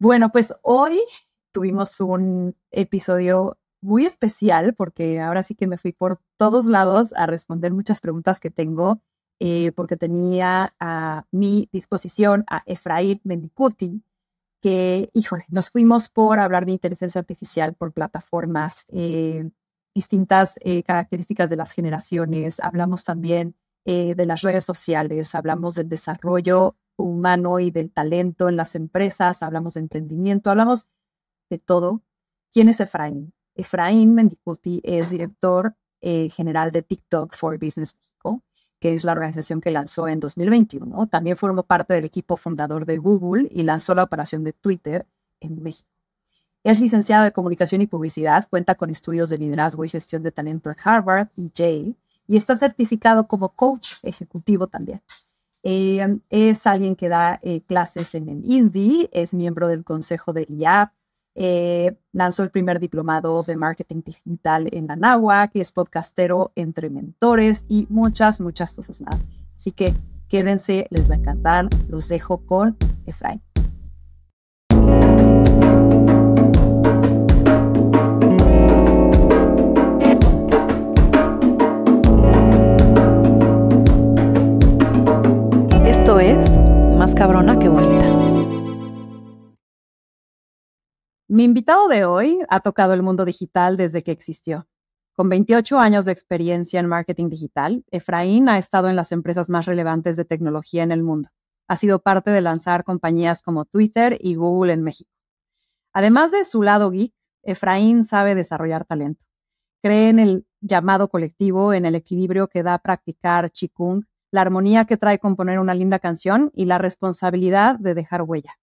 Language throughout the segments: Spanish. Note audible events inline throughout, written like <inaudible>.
Bueno, pues hoy tuvimos un episodio muy especial porque ahora sí que me fui por todos lados a responder muchas preguntas que tengo eh, porque tenía a mi disposición a Efraín Mendicuti que, híjole, nos fuimos por hablar de inteligencia artificial por plataformas, eh, distintas eh, características de las generaciones, hablamos también de las redes sociales, hablamos del desarrollo humano y del talento en las empresas, hablamos de emprendimiento, hablamos de todo. ¿Quién es Efraín? Efraín Mendicuti es director eh, general de TikTok for Business México, que es la organización que lanzó en 2021. También formó parte del equipo fundador de Google y lanzó la operación de Twitter en México. Es licenciado de Comunicación y Publicidad, cuenta con estudios de liderazgo y gestión de talento en Harvard y Yale y está certificado como coach ejecutivo también. Eh, es alguien que da eh, clases en el ISDI, es miembro del consejo de IAP, eh, lanzó el primer diplomado de marketing digital en la que es podcastero entre mentores y muchas, muchas cosas más. Así que quédense, les va a encantar. Los dejo con Efraín. cabrona qué bonita. Mi invitado de hoy ha tocado el mundo digital desde que existió. Con 28 años de experiencia en marketing digital, Efraín ha estado en las empresas más relevantes de tecnología en el mundo. Ha sido parte de lanzar compañías como Twitter y Google en México. Además de su lado geek, Efraín sabe desarrollar talento. Cree en el llamado colectivo, en el equilibrio que da practicar chikung la armonía que trae componer una linda canción y la responsabilidad de dejar huella.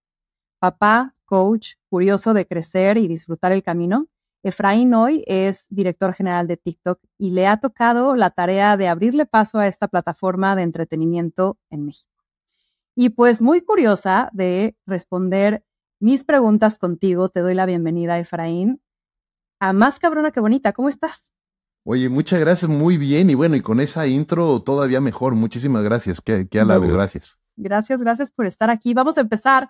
Papá, coach, curioso de crecer y disfrutar el camino, Efraín hoy es director general de TikTok y le ha tocado la tarea de abrirle paso a esta plataforma de entretenimiento en México. Y pues muy curiosa de responder mis preguntas contigo, te doy la bienvenida, Efraín, a Más Cabrona que Bonita. ¿Cómo estás? Oye, muchas gracias, muy bien. Y bueno, y con esa intro todavía mejor. Muchísimas gracias, qué, qué gracias. Gracias, gracias por estar aquí. Vamos a empezar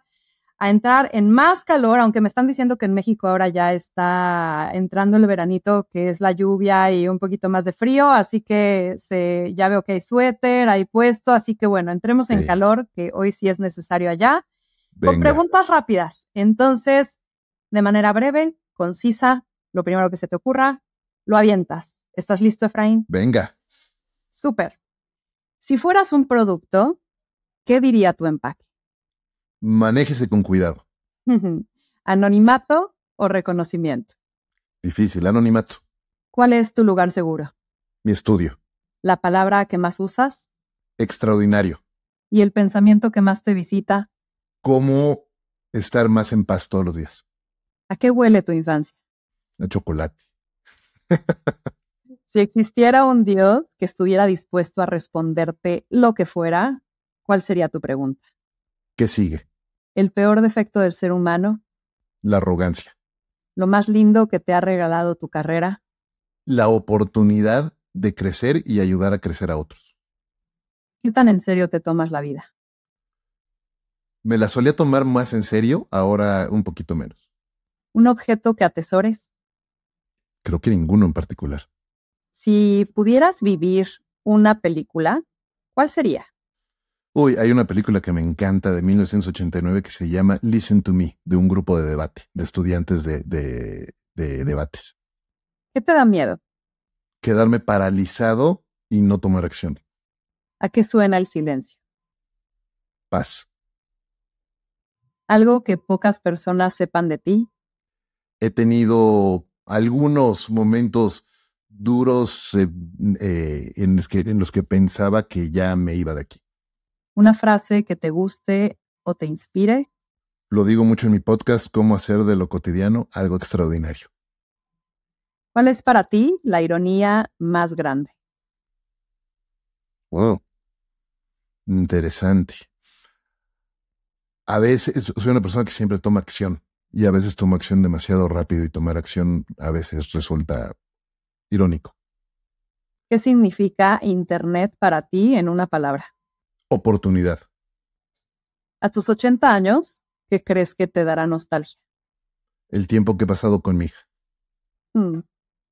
a entrar en más calor, aunque me están diciendo que en México ahora ya está entrando el veranito, que es la lluvia y un poquito más de frío, así que se, ya veo que hay suéter, hay puesto, así que bueno, entremos en calor, que hoy sí es necesario allá, con preguntas rápidas. Entonces, de manera breve, concisa, lo primero que se te ocurra, lo avientas. ¿Estás listo, Efraín? Venga. Súper. Si fueras un producto, ¿qué diría tu empaque? Manéjese con cuidado. <laughs> ¿Anonimato o reconocimiento? Difícil, anonimato. ¿Cuál es tu lugar seguro? Mi estudio. ¿La palabra que más usas? Extraordinario. ¿Y el pensamiento que más te visita? ¿Cómo estar más en paz todos los días? ¿A qué huele tu infancia? A chocolate si existiera un Dios que estuviera dispuesto a responderte lo que fuera, ¿cuál sería tu pregunta? ¿Qué sigue? El peor defecto del ser humano. La arrogancia. Lo más lindo que te ha regalado tu carrera. La oportunidad de crecer y ayudar a crecer a otros. ¿Qué tan en serio te tomas la vida? Me la solía tomar más en serio, ahora un poquito menos. ¿Un objeto que atesores? Creo que ninguno en particular. Si pudieras vivir una película, ¿cuál sería? Uy, hay una película que me encanta de 1989 que se llama Listen to Me, de un grupo de debate, de estudiantes de, de debates. ¿Qué te da miedo? Quedarme paralizado y no tomar acción. ¿A qué suena el silencio? Paz. ¿Algo que pocas personas sepan de ti? He tenido algunos momentos duros eh, eh, en, los que, en los que pensaba que ya me iba de aquí. Una frase que te guste o te inspire. Lo digo mucho en mi podcast, cómo hacer de lo cotidiano algo extraordinario. ¿Cuál es para ti la ironía más grande? Wow. Interesante. A veces soy una persona que siempre toma acción y a veces tomo acción demasiado rápido y tomar acción a veces resulta irónico. ¿Qué significa Internet para ti en una palabra? Oportunidad. A tus 80 años, ¿qué crees que te dará nostalgia? El tiempo que he pasado con mi hija. Mm,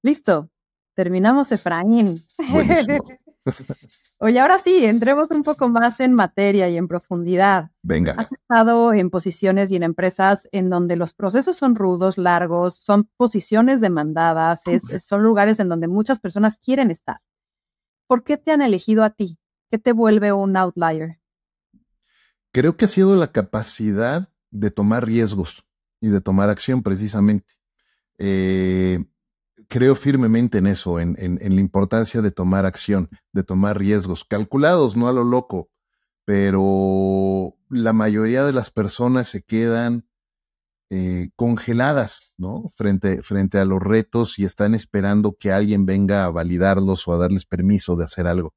listo. Terminamos, Efraín. <laughs> Oye, ahora sí, entremos un poco más en materia y en profundidad. Venga. Has estado en posiciones y en empresas en donde los procesos son rudos, largos, son posiciones demandadas, son lugares en donde muchas personas quieren estar. ¿Por qué te han elegido a ti? ¿Qué te vuelve un outlier? Creo que ha sido la capacidad de tomar riesgos y de tomar acción precisamente. Eh, creo firmemente en eso, en, la importancia de tomar acción, de tomar riesgos, calculados, no a lo loco, pero la mayoría de las personas se quedan eh, congeladas, ¿no? frente a los retos y están esperando que alguien venga a validarlos o a darles permiso de hacer algo.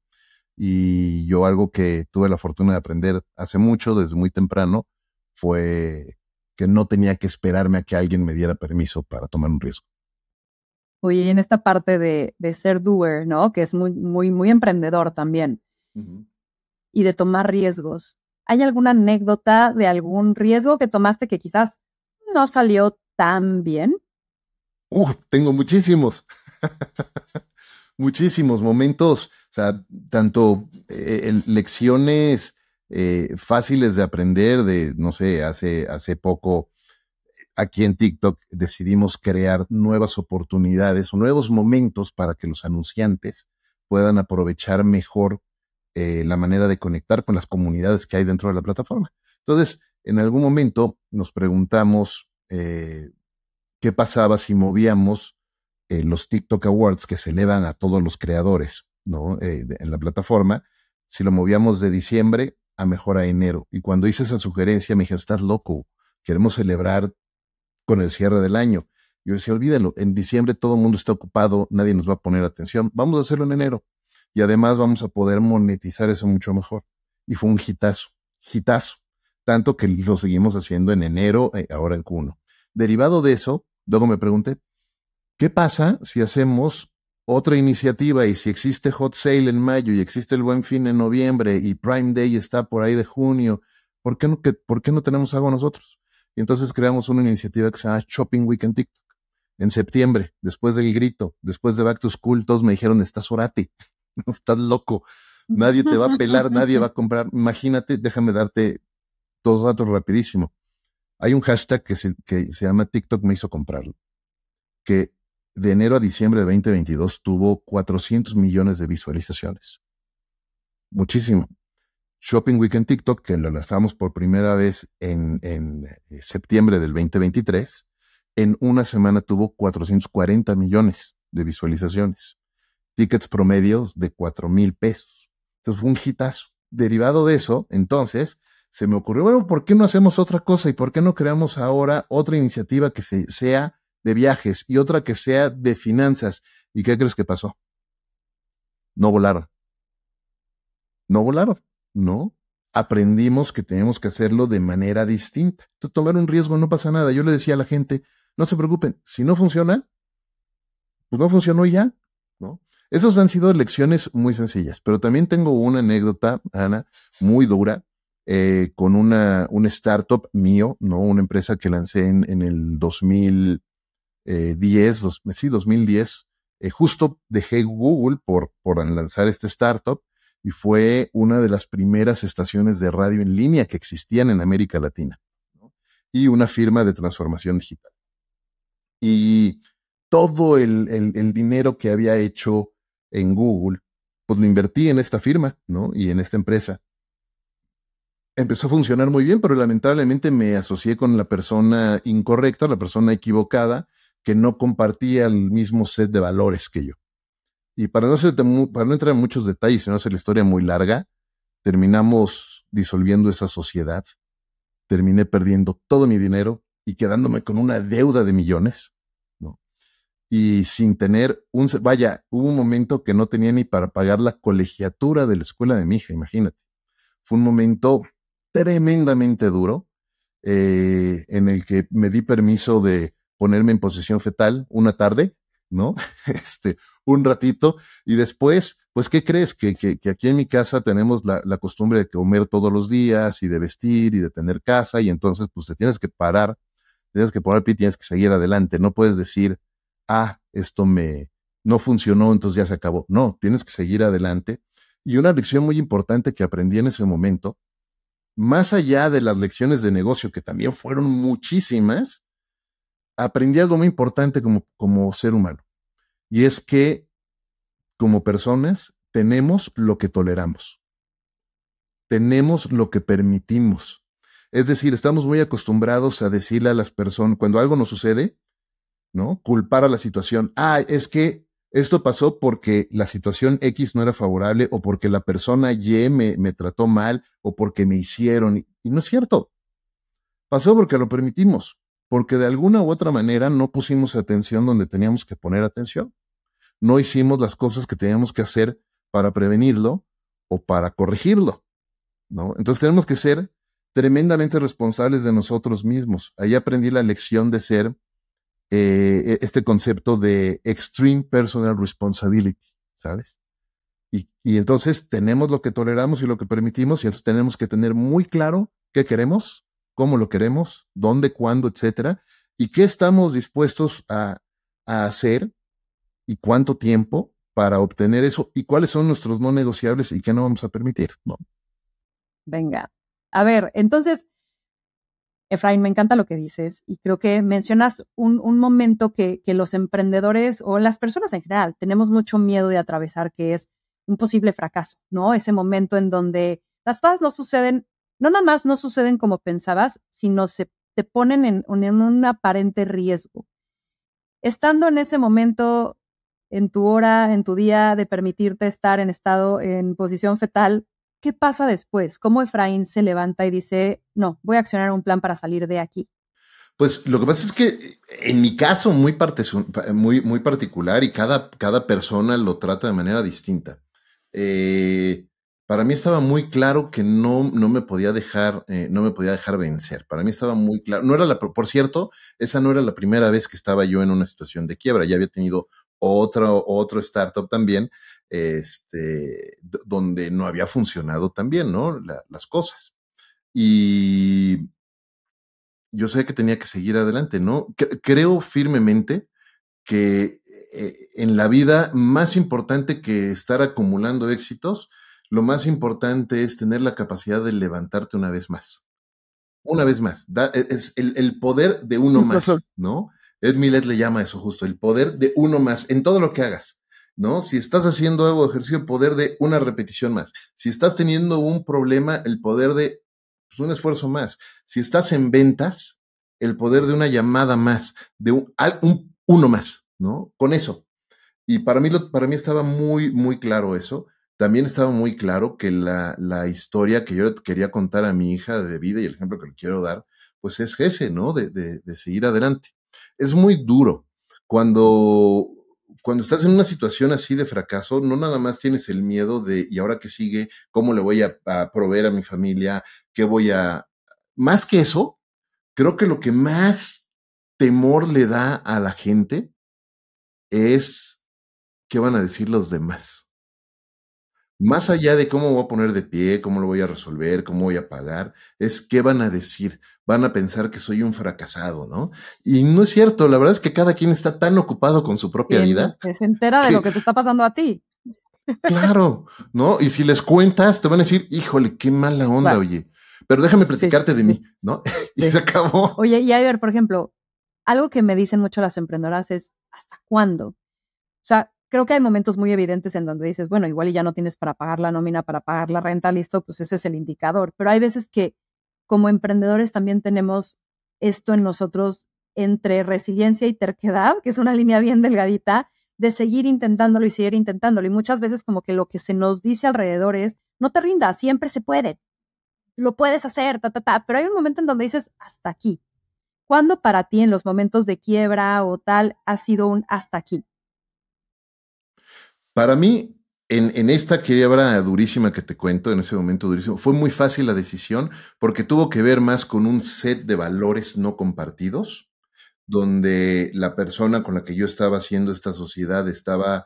Y yo algo que tuve la fortuna de aprender hace mucho, desde muy temprano, fue que no tenía que esperarme a que alguien me diera permiso para tomar un riesgo. Oye, y en esta parte de, ser doer, ¿no? Que es muy, muy, muy emprendedor también. Y de tomar riesgos. ¿Hay alguna anécdota de algún riesgo que tomaste que quizás no salió tan bien? tengo muchísimos. <laughs> muchísimos momentos, o sea, tanto eh, lecciones eh, fáciles de aprender, de, no sé, hace, hace poco aquí en TikTok decidimos crear nuevas oportunidades o nuevos momentos para que los anunciantes puedan aprovechar mejor eh, la manera de conectar con las comunidades que hay dentro de la plataforma. Entonces, en algún momento nos preguntamos eh, qué pasaba si movíamos eh, los TikTok Awards que se elevan a todos los creadores ¿no? en la plataforma, si lo movíamos de diciembre a mejor a enero. Y cuando hice esa sugerencia, me dijeron, estás loco, queremos celebrar con el cierre del año. Yo decía, olvídenlo, en diciembre todo el mundo está ocupado, nadie nos va a poner atención, vamos a hacerlo en enero y además vamos a poder monetizar eso mucho mejor. Y fue un hitazo, hitazo, tanto que lo seguimos haciendo en enero, eh, ahora en q Derivado de eso, luego me pregunté, ¿qué pasa si hacemos otra iniciativa y si existe Hot Sale en mayo y existe el Buen Fin en noviembre y Prime Day está por ahí de junio? ¿Por qué no, que, ¿por qué no tenemos algo nosotros? Y entonces creamos una iniciativa que se llama Shopping Week en TikTok. En septiembre, después del grito, después de Back to School, todos me dijeron, estás orate, <laughs> estás loco, nadie te va a pelar, nadie va a comprar. Imagínate, déjame darte dos datos rapidísimo. Hay un hashtag que se, que se llama TikTok me hizo comprarlo, que de enero a diciembre de 2022 tuvo 400 millones de visualizaciones. Muchísimo. Shopping Weekend en TikTok, que lo lanzamos por primera vez en, en eh, septiembre del 2023, en una semana tuvo 440 millones de visualizaciones, tickets promedios de 4 mil pesos. Entonces fue un hitazo. Derivado de eso, entonces, se me ocurrió, bueno, ¿por qué no hacemos otra cosa y por qué no creamos ahora otra iniciativa que sea de viajes y otra que sea de finanzas? ¿Y qué crees que pasó? No volaron. No volaron. ¿no? Aprendimos que tenemos que hacerlo de manera distinta. Entonces, tomar un riesgo no pasa nada. Yo le decía a la gente, no se preocupen, si no funciona, pues no funcionó ya, ¿no? Esas han sido lecciones muy sencillas, pero también tengo una anécdota, Ana, muy dura, eh, con una, un startup mío, ¿no? Una empresa que lancé en, el 2010, eh, sí, 2010. Eh, justo dejé Google por, por lanzar este startup y fue una de las primeras estaciones de radio en línea que existían en América Latina y una firma de transformación digital. Y todo el, dinero que había hecho en Google, pues lo invertí en esta firma y en esta empresa. Empezó a funcionar muy bien, pero lamentablemente me asocié con la persona incorrecta, la persona equivocada, que no compartía el mismo set de valores que yo. Y para no, entrar en muchos detalles y no hacer la historia muy larga, terminamos disolviendo esa sociedad. Terminé perdiendo todo mi dinero y quedándome con una deuda de millones, ¿no? Y sin tener un... Vaya, hubo un momento que no tenía ni para pagar la colegiatura de la escuela de mi hija, imagínate. Fue un momento tremendamente duro eh, en el que me di permiso de ponerme en posición fetal una tarde, ¿no? <laughs> Este, un ratito y después, pues, ¿qué crees? Que, que, aquí en mi casa tenemos la, la, costumbre de comer todos los días y de vestir y de tener casa y entonces, pues, te tienes que parar, tienes que poner el pie, tienes que seguir adelante. No puedes decir, ah, esto me, no funcionó, entonces ya se acabó. No, tienes que seguir adelante. Y una lección muy importante que aprendí en ese momento, más allá de las lecciones de negocio, que también fueron muchísimas, aprendí algo muy importante como, como ser humano y es que como personas tenemos lo que toleramos, tenemos lo que permitimos. Es decir, estamos muy acostumbrados a decirle a las personas, cuando algo nos sucede, ¿no? Culpar a la situación. Ah, es que esto pasó porque la situación X no era favorable o porque la persona Y me, me trató mal o porque me hicieron. Y no es cierto. Pasó porque lo permitimos porque de alguna u otra manera no pusimos atención donde teníamos que poner atención. No hicimos las cosas que teníamos que hacer para prevenirlo o para corregirlo. ¿no? Entonces tenemos que ser tremendamente responsables de nosotros mismos. Ahí aprendí la lección de ser eh, e-, este concepto de extreme personal responsibility, ¿sabes? Y, y entonces tenemos lo que toleramos y lo que permitimos y entonces tenemos que tener muy claro qué queremos, cómo lo queremos, dónde, cuándo, etcétera, y qué estamos dispuestos a, hacer y cuánto tiempo para obtener eso y cuáles son nuestros no negociables y qué no vamos a permitir. Venga. A ver, entonces, Efraín, me encanta lo que dices y creo que mencionas un, momento que, que, los emprendedores o las personas en general tenemos mucho miedo de atravesar, que es un posible fracaso, ¿no? Ese momento en donde las cosas no suceden no nada más no suceden como pensabas, sino se te ponen en, un aparente riesgo. Estando en ese momento, en tu hora, en tu día, de permitirte estar en estado, en posición fetal, ¿qué pasa después? ¿Cómo Efraín se levanta y dice, no, voy a accionar un plan para salir de aquí? Pues lo que pasa es que en mi caso muy, parte, muy, muy particular y cada, cada persona lo trata de manera distinta. Eh, para mí estaba muy claro que no, no me podía dejar, eh, no me podía dejar vencer. Para mí estaba muy claro. No era la, por cierto, esa no era la primera vez que estaba yo en una situación de quiebra. Ya había tenido otro, otro startup también, este, donde no había funcionado también ¿no? las cosas. Y yo sé que tenía que seguir adelante, ¿no? creo firmemente que eh, en la vida más importante que estar acumulando éxitos lo más importante es tener la capacidad de levantarte una vez más. Una vez más. E, es el, poder de uno más, ¿no? Ed Millet le llama eso justo, el poder de uno más en todo lo que hagas. ¿no? Si estás haciendo algo ejercicio, el poder de una repetición más. Si estás teniendo un problema, el poder de pues, un esfuerzo más. Si estás en ventas, el poder de una llamada más, de un, un uno más, ¿no? Con eso. Y para mí, lo, para mí estaba muy, muy claro eso también estaba muy claro que la, la historia que yo quería contar a mi hija de vida y el ejemplo que le quiero dar, pues es ese, ¿no? De, de, seguir adelante. Es muy duro. Cuando, cuando estás en una situación así de fracaso, no nada más tienes el miedo de, ¿y ahora qué sigue? ¿Cómo le voy a, a proveer a mi familia? ¿Qué voy a...? Más que eso, creo que lo que más temor le da a la gente es qué van a decir los demás. Más allá de cómo voy a poner de pie, cómo lo voy a resolver, cómo voy a pagar, es qué van a decir. Van a pensar que soy un fracasado, ¿no? Y no es cierto, la verdad es que cada quien está tan ocupado con su propia vida. se entera de lo que te está pasando a ti. Claro, ¿no? Y si les cuentas, te van a decir, híjole, qué mala onda, oye. Pero déjame platicarte de mí, ¿no? <laughs> y se acabó. Oye, y ver, por ejemplo, algo que me dicen mucho las emprendedoras es, ¿hasta cuándo? O sea, creo que hay momentos muy evidentes en donde dices, bueno, igual ya no tienes para pagar la nómina, para pagar la renta, listo, pues ese es el indicador. Pero hay veces que como emprendedores también tenemos esto en nosotros entre resiliencia y terquedad, que es una línea bien delgadita, de seguir intentándolo y seguir intentándolo. Y muchas veces como que lo que se nos dice alrededor es, no te rindas, siempre se puede, lo puedes hacer, ta, ta, ta. Pero hay un momento en donde dices, hasta aquí. ¿Cuándo para ti en los momentos de quiebra o tal ha sido un hasta aquí? Para mí, en, esta quiebra durísima que te cuento, en ese momento durísimo, fue muy fácil la decisión porque tuvo que ver más con un set de valores no compartidos, donde la persona con la que yo estaba haciendo esta sociedad estaba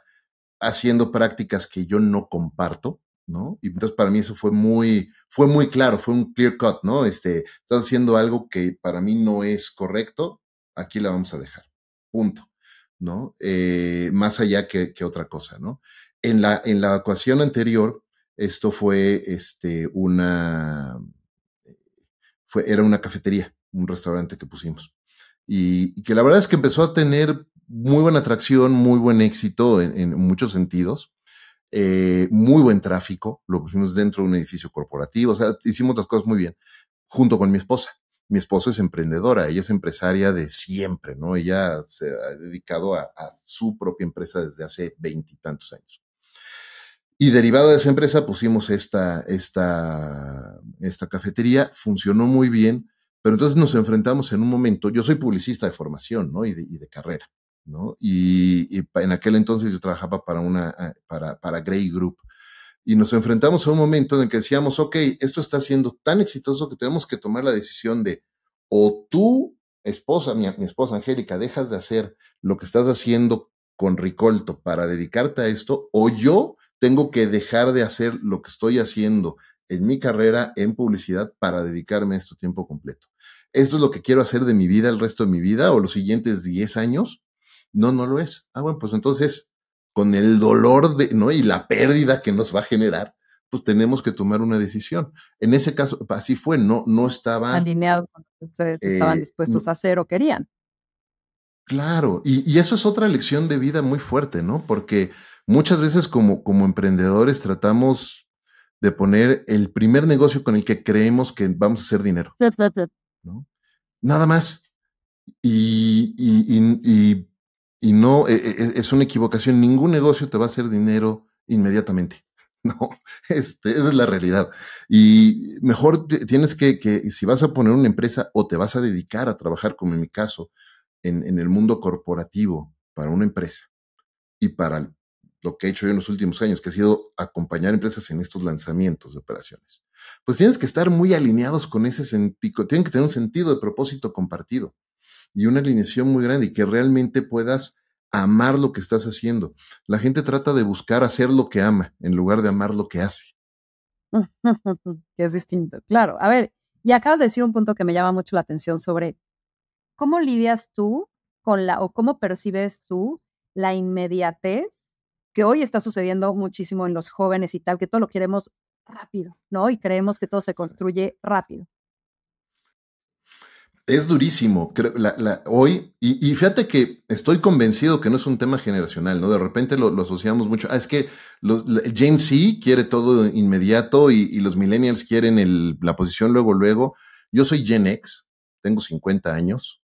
haciendo prácticas que yo no comparto, ¿no? Y entonces para mí eso fue muy, fue muy claro, fue un clear cut, ¿no? Este, estás haciendo algo que para mí no es correcto, aquí la vamos a dejar. Punto. ¿no? Eh, más allá que, otra cosa, ¿no? En la, en la ecuación anterior, esto fue este, una, eh, fue, era una cafetería, un restaurante que pusimos. Y, que la verdad es que empezó a tener muy buena atracción, muy buen éxito en, muchos sentidos, eh, muy buen tráfico, lo pusimos dentro de un edificio corporativo, o sea, hicimos las cosas muy bien, junto con mi esposa mi esposa es emprendedora, ella es empresaria de siempre, ¿no? Ella se ha dedicado a, su propia empresa desde hace veintitantos años. Y derivada de esa empresa pusimos esta, esta, esta cafetería, funcionó muy bien, pero entonces nos enfrentamos en un momento, yo soy publicista de formación, ¿no? Y de, carrera, ¿no? Y, y, en aquel entonces yo trabajaba para una, eh, para, para Grey Group, y nos enfrentamos a un momento en el que decíamos, ok, esto está siendo tan exitoso que tenemos que tomar la decisión de o tú, esposa, mi, esposa Angélica, dejas de hacer lo que estás haciendo con Ricolto para dedicarte a esto, o yo tengo que dejar de hacer lo que estoy haciendo en mi carrera en publicidad para dedicarme a esto tiempo completo. ¿Esto es lo que quiero hacer de mi vida el resto de mi vida o los siguientes 10 años? No, no lo es. Ah, bueno, pues entonces con el dolor de, ¿no? y la pérdida que nos va a generar, pues tenemos que tomar una decisión. En ese caso, así fue, no, no estaba... Alineado ustedes eh, estaban dispuestos mm. a hacer o querían. Claro, y, eso es otra lección de vida muy fuerte, ¿no? Porque muchas veces como, como emprendedores tratamos de poner el primer negocio con el que creemos que vamos a hacer dinero. Nada más. Y, y y no, e, e, e, es una equivocación, ningún negocio te va a hacer dinero inmediatamente. <laughs> No, este, esa es la realidad. Y mejor tienes que, si vas a poner una empresa o te vas a dedicar a trabajar, como en mi caso, en, en el mundo corporativo para una empresa y para lo que he hecho yo en los últimos años, que ha sido acompañar empresas en estos lanzamientos de operaciones, pues tienes que estar muy alineados con ese sentido, tienen que tener un sentido de propósito compartido y una alineación muy grande y que realmente puedas amar lo que estás haciendo. La gente trata de buscar hacer lo que ama en lugar de amar lo que hace. <laughs> que es distinto, claro. A ver, y acabas de decir un punto que me llama mucho la atención sobre cómo lidias tú con la o cómo percibes tú la inmediatez que hoy está sucediendo muchísimo en los jóvenes y tal, que todo lo queremos rápido, ¿no? Y creemos que todo se construye rápido. Es durísimo. Creo, la, hoy, y, fíjate que estoy convencido que no es un tema generacional, ¿no? De repente lo, asociamos mucho. Ah, es que los, Gen Z quiere todo inmediato y, los millennials quieren la posición luego, luego. Yo soy Gen X, tengo 50 años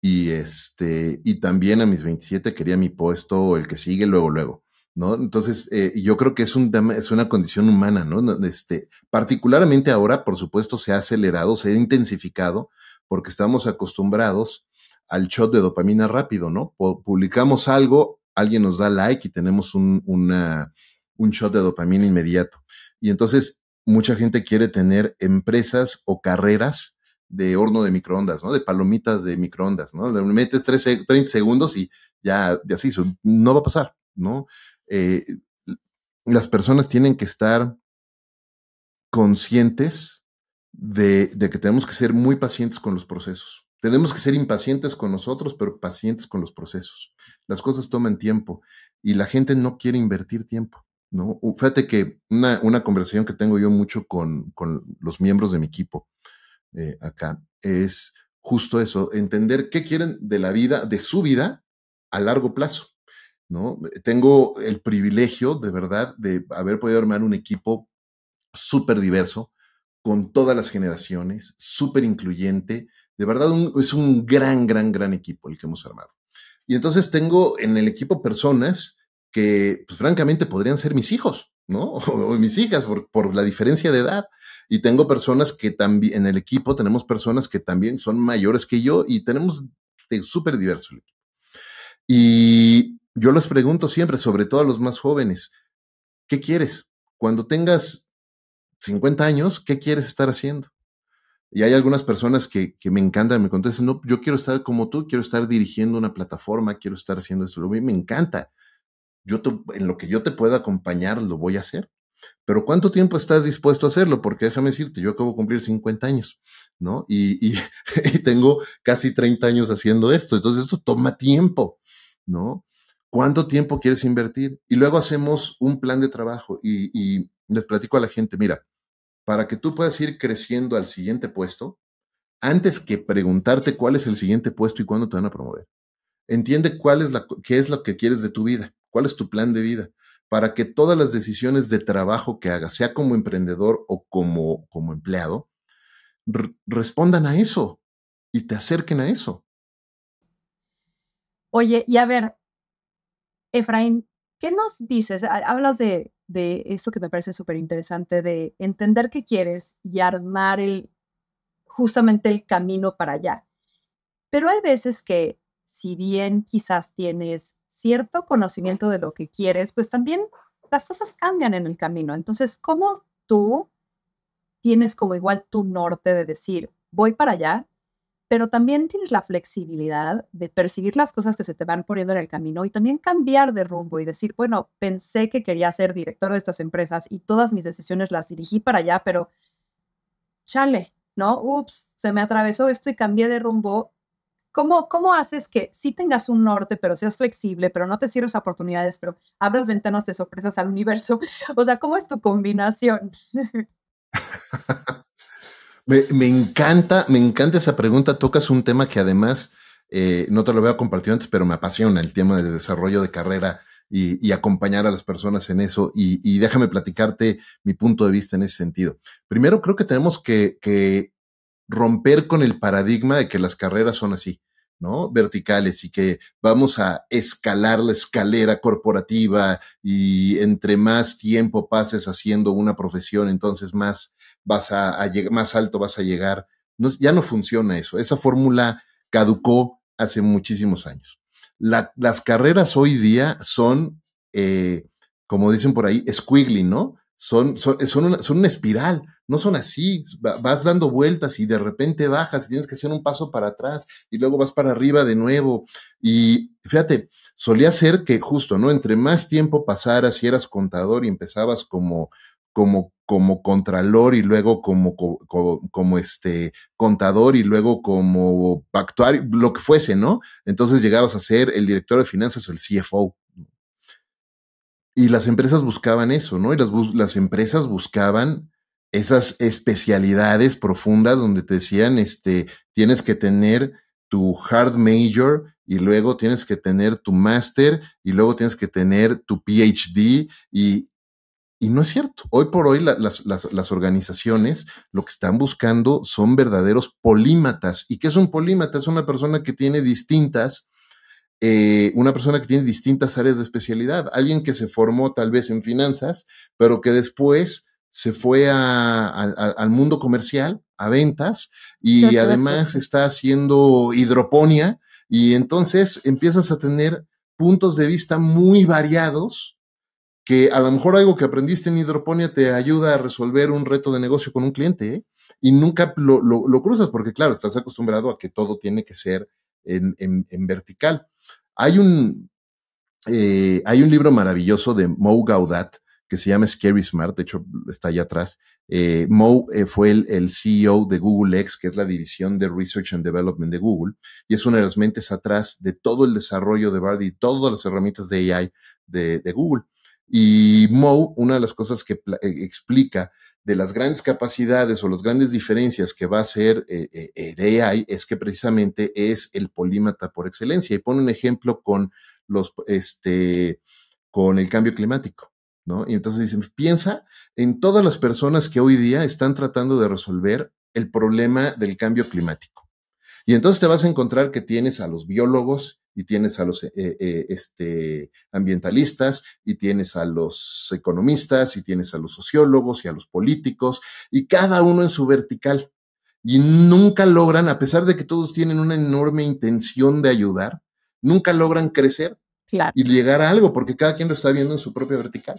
y este, y también a mis 27 quería mi puesto, el que sigue luego, luego. ¿no? Entonces, eh, yo creo que es, un, es una condición humana, ¿no? Este, particularmente ahora, por supuesto, se ha acelerado, se ha intensificado porque estamos acostumbrados al shot de dopamina rápido, ¿no? Publicamos algo, alguien nos da like y tenemos un, una, un shot de dopamina inmediato. Y entonces mucha gente quiere tener empresas o carreras de horno de microondas, ¿no? De palomitas de microondas, ¿no? Le metes 30 segundos y ya, ya se No va a pasar, ¿no? Eh, las personas tienen que estar conscientes de, que tenemos que ser muy pacientes con los procesos. Tenemos que ser impacientes con nosotros, pero pacientes con los procesos. Las cosas toman tiempo y la gente no quiere invertir tiempo. ¿no? Fíjate que una, conversación que tengo yo mucho con, con los miembros de mi equipo eh, acá es justo eso, entender qué quieren de la vida, de su vida a largo plazo. ¿no? Eh, tengo el privilegio, de verdad, de haber podido armar un equipo súper diverso, con todas las generaciones, súper incluyente. De verdad, es un gran, gran, gran equipo el que hemos armado. Y entonces tengo en el equipo personas que pues, francamente podrían ser mis hijos, ¿no? <laughs> O, mis hijas por, la diferencia de edad. Y tengo personas que también, en el equipo tenemos personas que también son mayores que yo y tenemos súper diverso el equipo. Y yo les pregunto siempre, sobre todo a los más jóvenes, ¿qué quieres? Cuando tengas 50 años, ¿qué quieres estar haciendo? Y hay algunas personas que, me encantan, me contestan, no, yo quiero estar como tú, quiero estar dirigiendo una plataforma, quiero estar haciendo esto, lo me encanta. Yo en lo que yo te pueda acompañar, lo voy a hacer. Pero ¿cuánto tiempo estás dispuesto a hacerlo? Porque déjame decirte, yo acabo de cumplir 50 años, ¿no? Y, <laughs> tengo casi 30 años haciendo esto. Entonces esto toma tiempo, ¿no? ¿Cuánto tiempo quieres invertir? Y luego hacemos un plan de trabajo y les platico a la gente, mira, para que tú puedas ir creciendo al siguiente puesto, antes que preguntarte cuál es el siguiente puesto y cuándo te van a promover. Entiende cuál es la, qué es lo que quieres de tu vida, cuál es tu plan de vida, para que todas las decisiones de trabajo que hagas, sea como emprendedor o como, como empleado, respondan a eso y te acerquen a eso. Oye, y a ver, Efraín, ¿qué nos dices? Hablas de de eso que me parece súper interesante, de entender qué quieres y armar el, justamente el camino para allá. Pero hay veces que, si bien quizás tienes cierto conocimiento de lo que quieres, pues también las cosas cambian en el camino. Entonces, ¿cómo tú tienes como igual tu norte de decir, voy para allá, pero también tienes la flexibilidad de percibir las cosas que se te van poniendo en el camino y también cambiar de rumbo y decir, bueno, pensé que quería ser director de estas empresas y todas mis decisiones las dirigí para allá, pero chale, ¿no? Ups, se me atravesó esto y cambié de rumbo. ¿Cómo, ¿Cómo haces que si tengas un norte, pero seas flexible, pero no te cierres oportunidades, pero abras ventanas de sorpresas al universo? <laughs> O sea, ¿cómo es tu combinación? <laughs> Me, me, encanta, me encanta esa pregunta. Tocas un tema que además eh, no te lo había compartido antes, pero me apasiona el tema del desarrollo de carrera y, y acompañar a las personas en eso. Y, y, déjame platicarte mi punto de vista en ese sentido. Primero, creo que tenemos que, que romper con el paradigma de que las carreras son así. ¿no? Verticales y que vamos a escalar la escalera corporativa y entre más tiempo pases haciendo una profesión, entonces más vas a, llegar más alto, vas a llegar. ya no funciona eso. Esa fórmula caducó hace muchísimos años. las carreras hoy día son, eh, como dicen por ahí, squiggly, ¿no? Son, son, eh, una, espiral, no son así. Vas dando vueltas y de repente bajas y tienes que hacer un paso para atrás y luego vas para arriba de nuevo. Y fíjate, solía ser que justo, ¿no? Entre más tiempo pasaras y eras contador y empezabas como como, como contralor y luego como, como, este contador y luego como actuario, lo que fuese, ¿no? Entonces llegabas a ser el director de finanzas o el CFO. Y las empresas buscaban eso, ¿no? Y las, las empresas buscaban esas especialidades profundas donde te decían, este, tienes que tener tu hard major y luego tienes que tener tu master y luego tienes que tener tu PhD y, y no es cierto. Hoy por hoy las, organizaciones lo que están buscando son verdaderos polímatas. ¿Y qué es un polímata? Es una persona que tiene distintas, eh, una persona que tiene distintas áreas de especialidad. Alguien que se formó tal vez en finanzas, pero que después se fue al mundo comercial, a ventas, y además está haciendo hidroponía. Y entonces empiezas a tener puntos de vista muy variados que a lo mejor algo que aprendiste en hidroponía te ayuda a resolver un reto de negocio con un cliente ¿eh? y nunca lo, cruzas porque, claro, estás acostumbrado a que todo tiene que ser en, vertical. Hay un, eh, hay un libro maravilloso de Mo Gaudat que se llama Scary Smart, de hecho está allá atrás. Eh, Mo fue el, CEO de Google X, que es la división de Research and Development de Google, y es una de las mentes atrás de todo el desarrollo de Bardi, todas las herramientas de AI de Google. Y Moe, una de las cosas que eh, explica de las grandes capacidades o las grandes diferencias que va a hacer eh, eh, AI es que precisamente es el polímata por excelencia. Y pone un ejemplo con los, este, con el cambio climático. ¿No? Y entonces dicen, piensa en todas las personas que hoy día están tratando de resolver el problema del cambio climático. Y entonces te vas a encontrar que tienes a los biólogos y tienes a los eh, eh, eh, este, ambientalistas, y tienes a los economistas, y tienes a los sociólogos y a los políticos, y cada uno en su vertical. Y nunca logran, a pesar de que todos tienen una enorme intención de ayudar, nunca logran crecer y llegar a algo, porque cada quien lo está viendo en su propia vertical.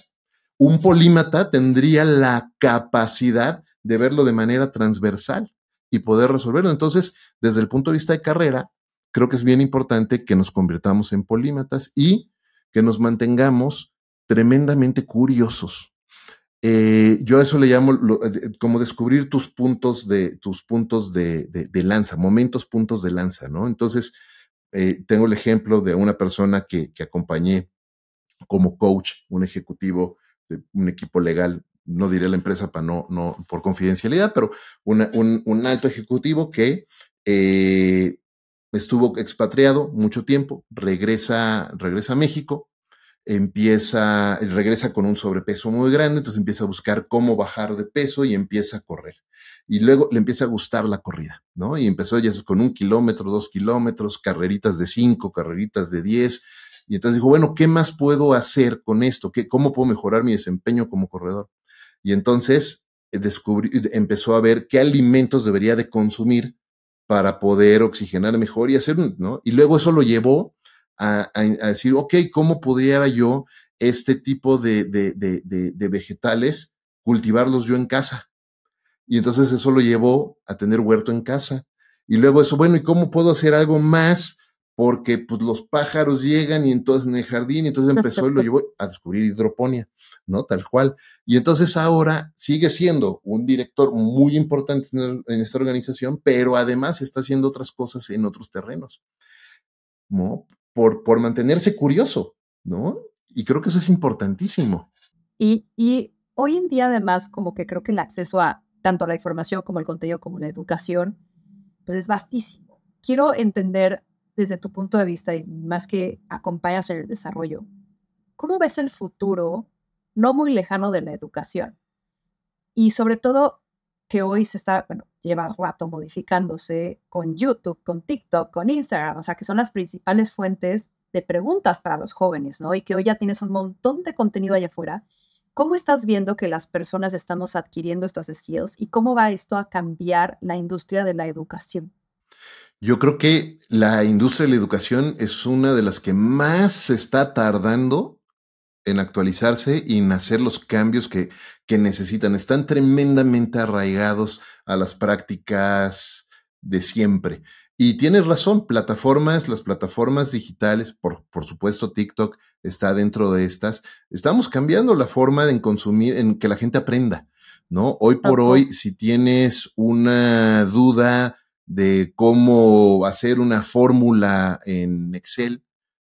Un polímata tendría la capacidad de verlo de manera transversal y poder resolverlo. Entonces, desde el punto de vista de carrera, creo que es bien importante que nos convirtamos en polímatas y que nos mantengamos tremendamente curiosos. Eh, yo a eso le llamo eh, como descubrir tus puntos de tus puntos de, lanza, momentos puntos de lanza, ¿no? Entonces, eh, tengo el ejemplo de una persona que, acompañé como coach, un ejecutivo de un equipo legal, no diré la empresa para no, no, por confidencialidad, pero un, alto ejecutivo que estuvo expatriado mucho tiempo, regresa, regresa a México, empieza, regresa con un sobrepeso muy grande, entonces empieza a buscar cómo bajar de peso y empieza a correr. Y luego le empieza a gustar la corrida, ¿no? Y empezó ya con un kilómetro, dos kilómetros, carreritas de cinco, carreritas de diez. Y entonces dijo, bueno, ¿qué más puedo hacer con esto? ¿Qué, ¿Cómo puedo mejorar mi desempeño como corredor? Y entonces eh, descubrí, empezó a ver qué alimentos debería de consumir para poder oxigenar mejor y hacer un, ¿no? Y luego eso lo llevó a, decir, ok, ¿cómo pudiera yo este tipo de, de, de, de, vegetales cultivarlos yo en casa? Y entonces eso lo llevó a tener huerto en casa. Y luego eso, bueno, ¿y cómo puedo hacer algo más? porque pues los pájaros llegan y entonces en el jardín, y entonces empezó y lo <laughs> llevó a descubrir hidroponía, ¿no? Tal cual. Y entonces ahora sigue siendo un director muy importante en, esta organización, pero además está haciendo otras cosas en otros terrenos, ¿no? Por, por mantenerse curioso, ¿no? Y creo que eso es importantísimo. Y, y hoy en día además como que creo que el acceso a tanto a la información como el contenido como la educación, pues es vastísimo. Quiero entender desde tu punto de vista y más que acompañas el desarrollo, ¿cómo ves el futuro no muy lejano de la educación? Y sobre todo que hoy se está, bueno, lleva rato modificándose con YouTube, con TikTok, con Instagram, o sea, que son las principales fuentes de preguntas para los jóvenes, ¿no? Y que hoy ya tienes un montón de contenido allá afuera. ¿Cómo estás viendo que las personas estamos adquiriendo estas skills y cómo va esto a cambiar la industria de la educación? Yo creo que la industria de la educación es una de las que más se está tardando en actualizarse y en hacer los cambios que, que necesitan. Están tremendamente arraigados a las prácticas de siempre. Y tienes razón, plataformas, las plataformas digitales, por, por supuesto TikTok está dentro de estas. Estamos cambiando la forma de consumir, en que la gente aprenda, ¿no? Hoy por hoy, si tienes una duda de cómo hacer una fórmula en Excel,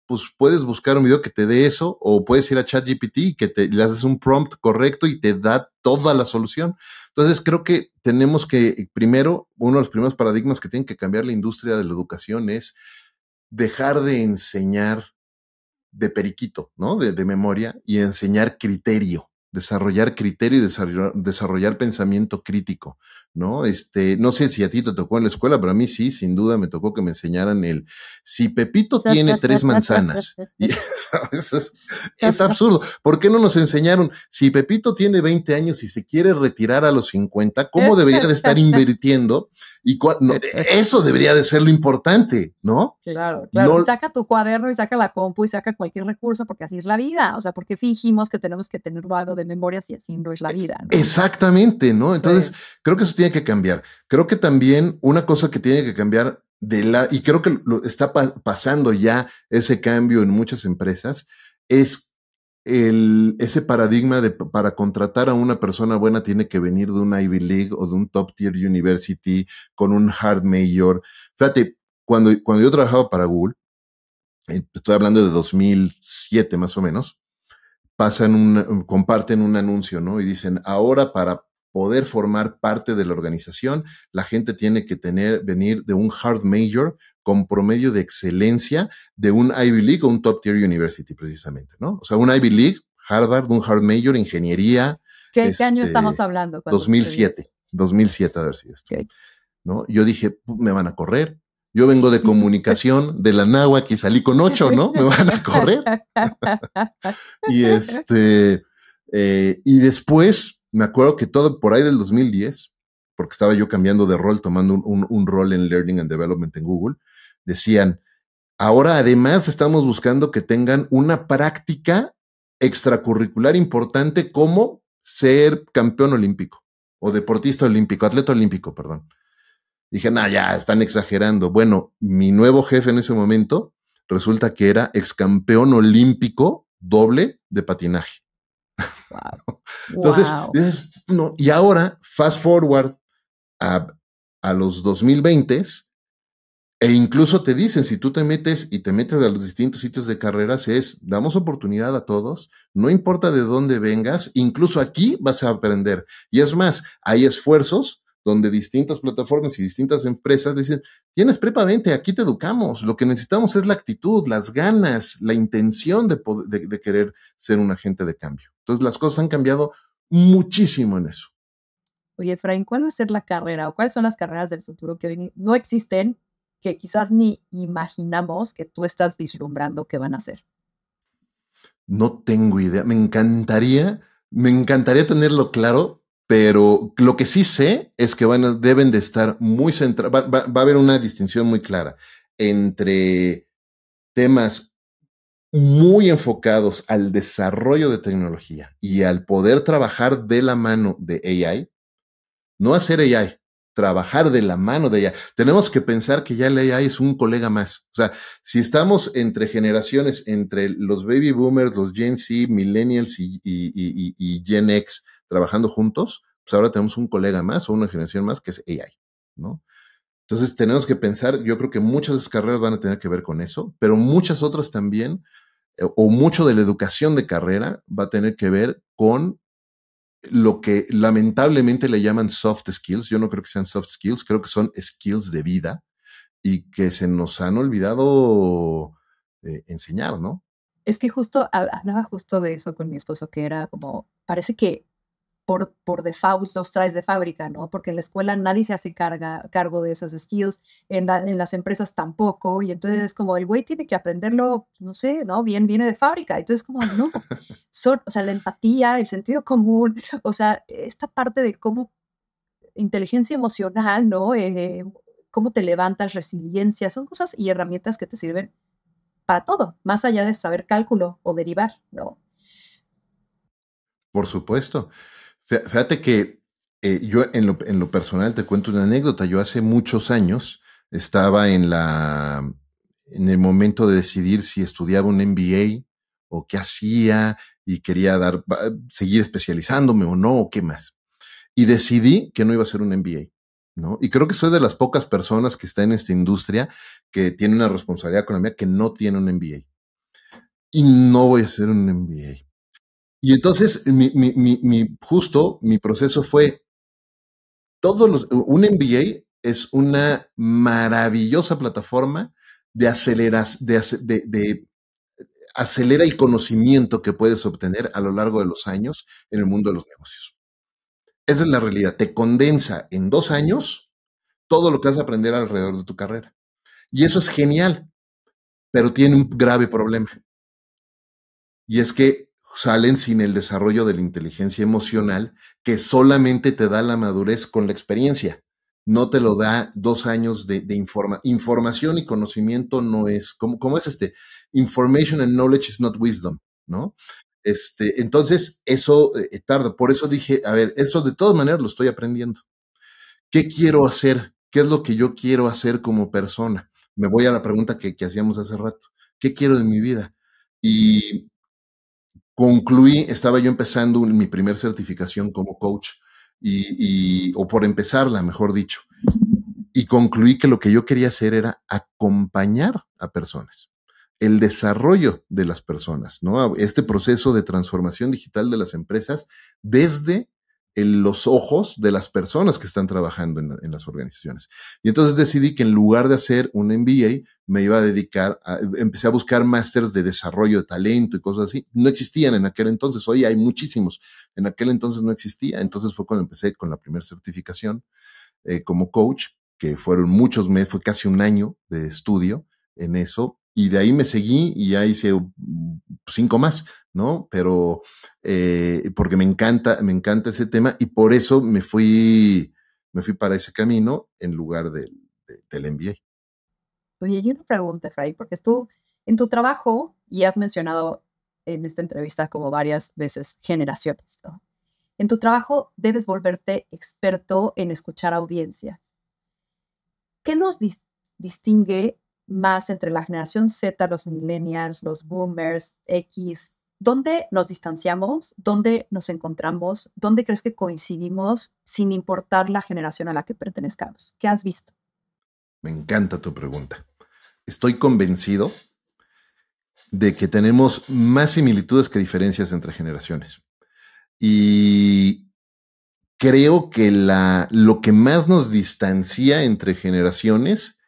pues puedes buscar un video que te dé eso o puedes ir a ChatGPT y que te le haces un prompt correcto y te da toda la solución. Entonces creo que tenemos que primero, uno de los primeros paradigmas que tiene que cambiar la industria de la educación es dejar de enseñar de periquito, ¿no? De, de memoria y enseñar criterio, desarrollar criterio y desarrollar pensamiento crítico. ¿no? Este, no sé si a ti te tocó en la escuela, pero a mí sí, sin duda me tocó que me enseñaran el si Pepito tiene tres manzanas. es, absurdo. ¿Por qué no nos enseñaron si Pepito tiene 20 años y se quiere retirar a los 50, cómo debería de estar invirtiendo? Y eso debería de ser lo importante, ¿no? Claro, claro. saca tu cuaderno y saca la compu y saca cualquier recurso porque así es la vida. O sea, porque fingimos que tenemos que tener algo de memoria si así no es la e vida. Exactamente, ¿no? Entonces, creo que eso tiene que cambiar. Creo que también una cosa que tiene que cambiar de la, y creo que lo, está pasando ya ese cambio en muchas empresas, es el, ese paradigma de para contratar a una persona buena tiene que venir de una Ivy League o de un top tier university con un hard major. Fíjate, cuando, cuando yo trabajaba para Google, eh, estoy hablando de 2007 más o menos, pasan un, comparten un anuncio, ¿no? Y dicen, ahora para poder formar parte de la organización, la gente tiene que tener, venir de un hard major con promedio de excelencia de un Ivy League o un top tier university, precisamente, ¿no? O sea, un Ivy League, Harvard, un hard major, ingeniería. ¿Qué, año este, estamos hablando? 2007, 2007 a ver si esto. ¿no? Yo dije, me van a correr. Yo vengo de comunicación <laughs> de la Nahua, que salí con ocho, ¿no? Me van a correr. <laughs> y este, eh, y después me acuerdo que todo por ahí del 2010, porque estaba yo cambiando de rol, tomando un, rol en Learning and Development en Google, decían, ahora además estamos buscando que tengan una práctica extracurricular importante como ser campeón olímpico o deportista olímpico, atleta olímpico, perdón. Dije, no, ya están exagerando. Bueno, mi nuevo jefe en ese momento resulta que era ex campeón olímpico doble de patinaje. <laughs> Entonces, dices, no, y ahora, fast forward a, a los 2020 e incluso te dicen, si tú te metes y te metes a los distintos sitios de carreras, es, damos oportunidad a todos, no importa de dónde vengas, incluso aquí vas a aprender. Y es más, hay esfuerzos donde distintas plataformas y distintas empresas dicen, tienes prepa 20, aquí te educamos, lo que necesitamos es la actitud, las ganas, la intención de, querer ser un agente de cambio. Entonces las cosas han cambiado muchísimo en eso. Oye, Efraín, ¿cuál va a ser la carrera o cuáles son las carreras del futuro que no existen, que quizás ni imaginamos que tú estás vislumbrando que van a ser? No tengo idea. Me encantaría, me encantaría tenerlo claro, pero lo que sí sé es que van deben de estar muy centrados, va, a haber una distinción muy clara entre temas muy enfocados al desarrollo de tecnología y al poder trabajar de la mano de AI, no hacer AI, trabajar de la mano de AI. Tenemos que pensar que ya el AI es un colega más. O sea, si estamos entre generaciones, entre los baby boomers, los Gen Z, millennials y, y Gen X, trabajando juntos, pues ahora tenemos un colega más o una generación más que es AI, ¿no? Entonces tenemos que pensar, yo creo que muchas de las carreras van a tener que ver con eso, pero muchas otras también, eh, o mucho de la educación de carrera va a tener que ver con lo que lamentablemente le llaman soft skills. Yo no creo que sean soft skills, creo que son skills de vida y que se nos han olvidado eh, enseñar, ¿no? Es que justo hablaba justo de eso con mi esposo, que era como, parece que por, por default los traes de fábrica, ¿no? Porque en la escuela nadie se hace carga, cargo de esas skills, en, en las empresas tampoco, y entonces mm. es como el güey tiene que aprenderlo, no sé, ¿no? Bien, viene de fábrica, entonces como, no, o sea, la empatía, el sentido común, o sea, esta parte de cómo inteligencia emocional, ¿no? Eh, cómo te levantas, resiliencia, son cosas y herramientas que te sirven para todo, más allá de saber cálculo o derivar, ¿no? Por supuesto. Fíjate que eh, yo en lo, personal te cuento una anécdota. Yo hace muchos años estaba en la en el momento de decidir si estudiaba un MBA o qué hacía y quería dar seguir especializándome o no o qué más. Y decidí que no iba a ser un MBA. ¿No? Y creo que soy de las pocas personas que está en esta industria que tiene una responsabilidad económica que no tiene un MBA. Y no voy a hacer un MBA. Y entonces, mi, justo mi proceso fue, todos los, un MBA es una maravillosa plataforma de aceleras, de, de acelera el conocimiento que puedes obtener a lo largo de los años en el mundo de los negocios. Esa es la realidad. Te condensa en dos años todo lo que vas a aprender alrededor de tu carrera. Y eso es genial, pero tiene un grave problema. Y es que salen sin el desarrollo de la inteligencia emocional que solamente te da la madurez con la experiencia. No te lo da dos años de, información y conocimiento no es, como, es este? Information and knowledge is not wisdom, ¿no? Este, entonces, eso eh, tarda. Por eso dije, a ver, esto de todas maneras lo estoy aprendiendo. ¿Qué quiero hacer? ¿Qué es lo que yo quiero hacer como persona? Me voy a la pregunta que, que hacíamos hace rato. ¿Qué quiero de mi vida? Y concluí, estaba yo empezando mi primer certificación como coach, y, o por empezarla, mejor dicho, y concluí que lo que yo quería hacer era acompañar a personas, el desarrollo de las personas, ¿no? Este proceso de transformación digital de las empresas desde en los ojos de las personas que están trabajando en, las organizaciones. Y entonces decidí que en lugar de hacer un MBA, me iba a dedicar, a, empecé a buscar másters de desarrollo de talento y cosas así. No existían en aquel entonces, hoy hay muchísimos. En aquel entonces no existía, entonces fue cuando empecé con la primera certificación eh, como coach, que fueron muchos meses, fue casi un año de estudio en eso, y de ahí me seguí y ya hice cinco más, ¿no? Pero eh, porque me encanta, me encanta ese tema y por eso me fui, me fui para ese camino en lugar del, del MBA. Oye, y una pregunta, Fray, porque tú en tu trabajo y has mencionado en esta entrevista como varias veces generaciones, ¿no? En tu trabajo debes volverte experto en escuchar audiencias. ¿Qué nos distingue más entre la generación Z, los millennials, los boomers, X, ¿dónde nos distanciamos? ¿Dónde nos encontramos? ¿Dónde crees que coincidimos sin importar la generación a la que pertenezcamos? ¿Qué has visto? Me encanta tu pregunta. Estoy convencido de que tenemos más similitudes que diferencias entre generaciones. Y creo que la, lo que más nos distancia entre generaciones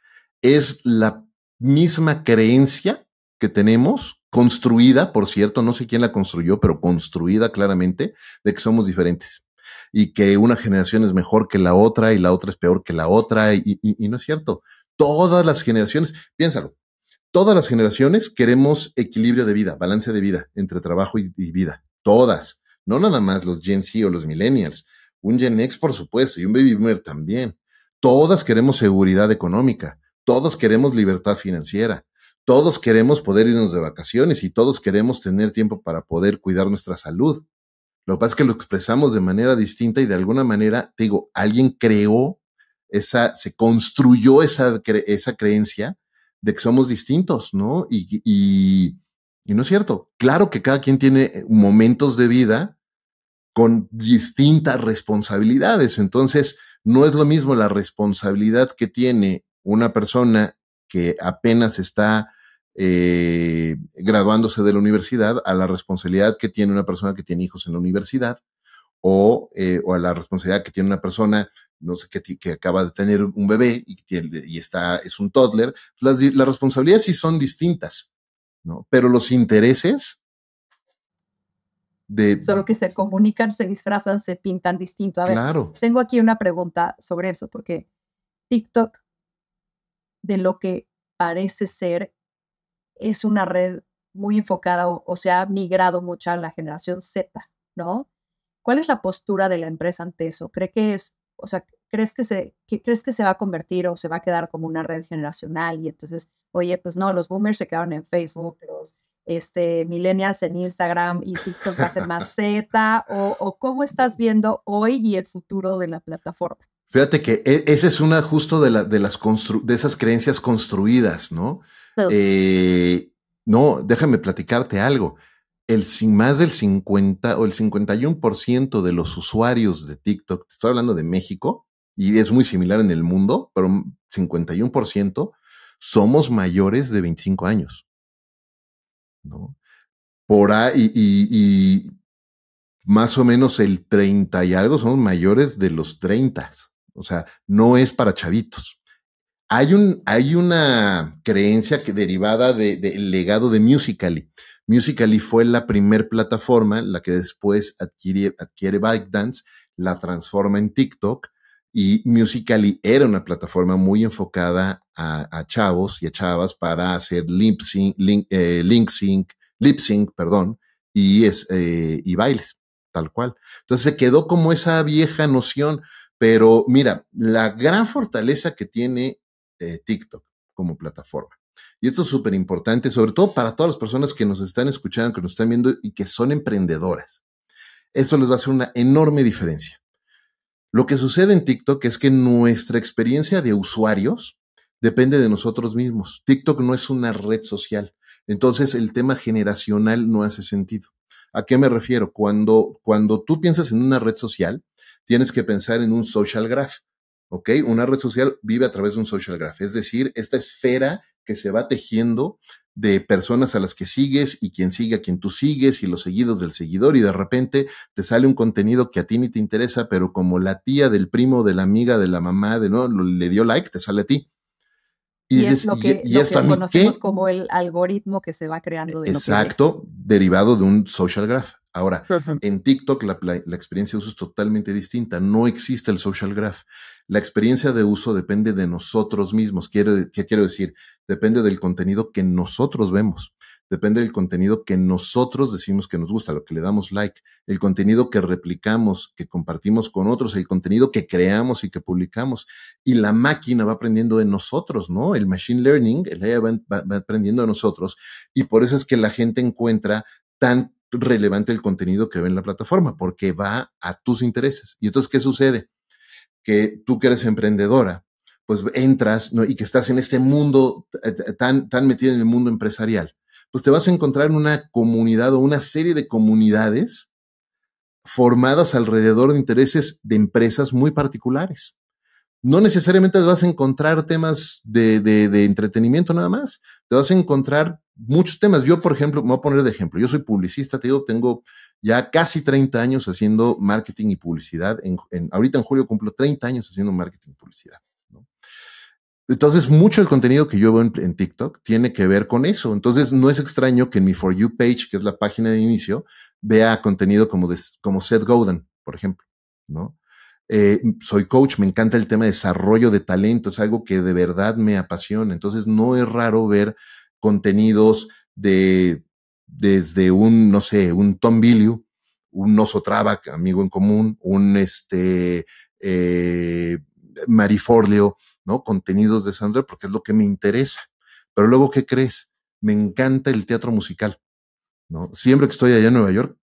es la misma creencia que tenemos, construida, por cierto, no sé quién la construyó, pero construida claramente, de que somos diferentes y que una generación es mejor que la otra y la otra es peor que la otra y, no es cierto. Todas las generaciones, piénsalo, todas las generaciones queremos equilibrio de vida, balance de vida entre trabajo y, y vida, todas, no nada más los Gen Z o los millennials, un Gen X por supuesto y un baby boomer también. Todas queremos seguridad económica, todos queremos libertad financiera, todos queremos poder irnos de vacaciones y todos queremos tener tiempo para poder cuidar nuestra salud. Lo que pasa es que lo expresamos de manera distinta y de alguna manera, te digo, alguien creó esa, se construyó esa, esa creencia de que somos distintos, ¿no? Y, y, y no es cierto. Claro que cada quien tiene eh, momentos de vida con distintas responsabilidades. Entonces, no es lo mismo la responsabilidad que tiene una persona que apenas está eh, graduándose de la universidad a la responsabilidad que tiene una persona que tiene hijos en la universidad o, eh, a la responsabilidad que tiene una persona no sé, que, que acaba de tener un bebé y, y está, es un toddler. Las, responsabilidades sí son distintas, ¿no? Pero los intereses, de... Solo que se comunican, se disfrazan, se pintan distinto. A ver, claro. tengo aquí una pregunta sobre eso, porque TikTok de lo que parece ser es una red muy enfocada o, se ha migrado mucho a la generación Z, ¿no? ¿Cuál es la postura de la empresa ante eso? ¿Cree que es, o sea, crees que se, crees que se va a convertir o se va a quedar como una red generacional y entonces, oye, pues no, los boomers se quedaron en Facebook, los este, millennials en Instagram y TikTok va a ser más Z o cómo estás viendo hoy y el futuro de la plataforma? Fíjate que e, ese es un justo de, las de esas creencias construidas, ¿no? no, eh, déjame platicarte algo. El, más del 50 o el 51% de los usuarios de TikTok, te estoy hablando de México, y es muy similar en el mundo, pero 51% somos mayores de 25 años. ¿No? Por ahí, y, y más o menos el 30 y algo somos mayores de los 30. O sea, no es para chavitos. Hay, un, hay una creencia que derivada del legado de Musically. Musically fue la primer plataforma, la que después adquiere, Bike ByteDance, la transforma en TikTok y Musically era una plataforma muy enfocada a, chavos y a chavas para hacer lip sync, eh, sync, lip sync, perdón, y, es, eh, y bailes, tal cual. Entonces se quedó como esa vieja noción pero mira, la gran fortaleza que tiene eh, TikTok como plataforma. Y esto es súper importante, sobre todo para todas las personas que nos están escuchando, que nos están viendo y que son emprendedoras. Esto les va a hacer una enorme diferencia. Lo que sucede en TikTok es que nuestra experiencia de usuarios depende de nosotros mismos. TikTok no es una red social. Entonces el tema generacional no hace sentido. ¿A qué me refiero? Cuando, cuando tú piensas en una red social, tienes que pensar en un social graph. ¿Ok? Una red social vive a través de un social graph, es decir, esta esfera que se va tejiendo de personas a las que sigues y quien sigue a quien tú sigues y los seguidos del seguidor y de repente te sale un contenido que a ti ni te interesa, pero como la tía del primo, de la amiga, de la mamá, de no, le dio like, te sale a ti. Y, es, lo que, e-, conocemos como el algoritmo que se va creando. De Exacto, lo que derivado de un social graph. Ahora, en TikTok la, experiencia de uso es totalmente distinta. No existe el social graph. La experiencia de uso depende de nosotros mismos. ¿Qué quiero decir? Depende del contenido que nosotros vemos. Depende del contenido que nosotros decimos que nos gusta, lo que le damos like, el contenido que replicamos, que compartimos con otros, el contenido que creamos y que publicamos. Y la máquina va aprendiendo de nosotros, ¿no? El machine learning, el AI va aprendiendo de nosotros. Y por eso es que la gente encuentra tan relevante el contenido que ve en la plataforma, porque va a tus intereses. Y entonces, ¿qué sucede? Que tú que eres emprendedora, pues entras ¿no? y que estás en este mundo tan, tan metido en el mundo empresarial, pues te vas a encontrar una comunidad o una serie de comunidades formadas alrededor de intereses de empresas muy particulares. No necesariamente vas a encontrar temas de, de, de entretenimiento nada más, te vas a encontrar muchos temas. Yo, por ejemplo, me voy a poner de ejemplo. Yo soy publicista, te digo, tengo ya casi 30 años haciendo marketing y publicidad. En, ahorita en julio cumplo 30 años haciendo marketing y publicidad. Entonces, mucho del contenido que yo veo en, TikTok tiene que ver con eso. Entonces, no es extraño que en mi For You page, que es la página de inicio, vea contenido como, de, como Seth Godin, por ejemplo, ¿no? Eh, soy coach, me encanta el tema de desarrollo de talento, es algo que de verdad me apasiona. Entonces, no es raro ver contenidos de desde un, no sé, un Tom Billiu, un oso amigo en común, un este eh, Mariforleo, ¿no? Contenidos de Sandra, porque es lo que me interesa. Pero luego, ¿qué crees? Me encanta el teatro musical, ¿no? Siempre que estoy allá en Nueva York,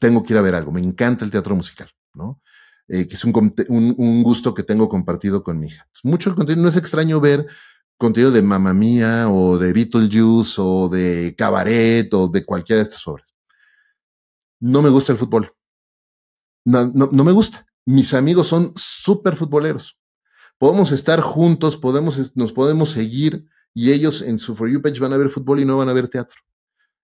tengo que ir a ver algo. Me encanta el teatro musical, ¿no? Eh, que es un, un, gusto que tengo compartido con mi hija. Mucho contenido, no es extraño ver contenido de Mamma Mía o de Beetlejuice o de Cabaret o de cualquiera de estas obras. No me gusta el fútbol. No, me gusta. Mis amigos son súper futboleros. Podemos estar juntos, podemos, nos podemos seguir y ellos en su For You page van a ver fútbol y no van a ver teatro.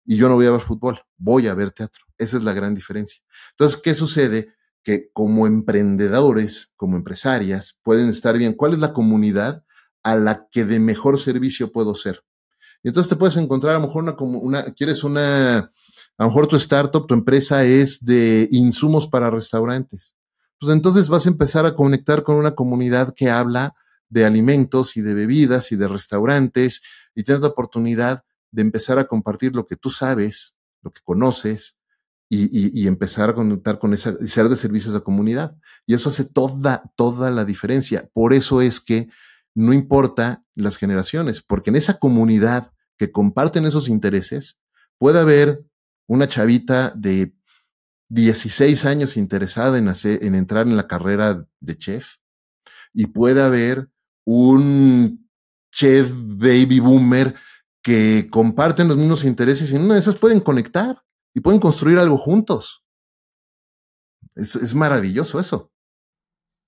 Y yo no voy a ver fútbol, voy a ver teatro. Esa es la gran diferencia. Entonces, ¿qué sucede? Que como emprendedores, como empresarias, pueden estar bien. ¿Cuál es la comunidad? a la que de mejor servicio puedo ser. Y entonces te puedes encontrar a lo mejor una, como una, quieres una, a lo mejor tu startup, tu empresa es de insumos para restaurantes. Pues entonces vas a empezar a conectar con una comunidad que habla de alimentos y de bebidas y de restaurantes y tienes la oportunidad de empezar a compartir lo que tú sabes, lo que conoces y, y, empezar a conectar con esa y ser de servicios a comunidad. Y eso hace toda, toda la diferencia. Por eso es que no importa las generaciones, porque en esa comunidad que comparten esos intereses, puede haber una chavita de 16 años interesada en, en entrar en la carrera de chef y puede haber un chef baby boomer que comparten los mismos intereses y en una de esas pueden conectar y pueden construir algo juntos. es maravilloso eso.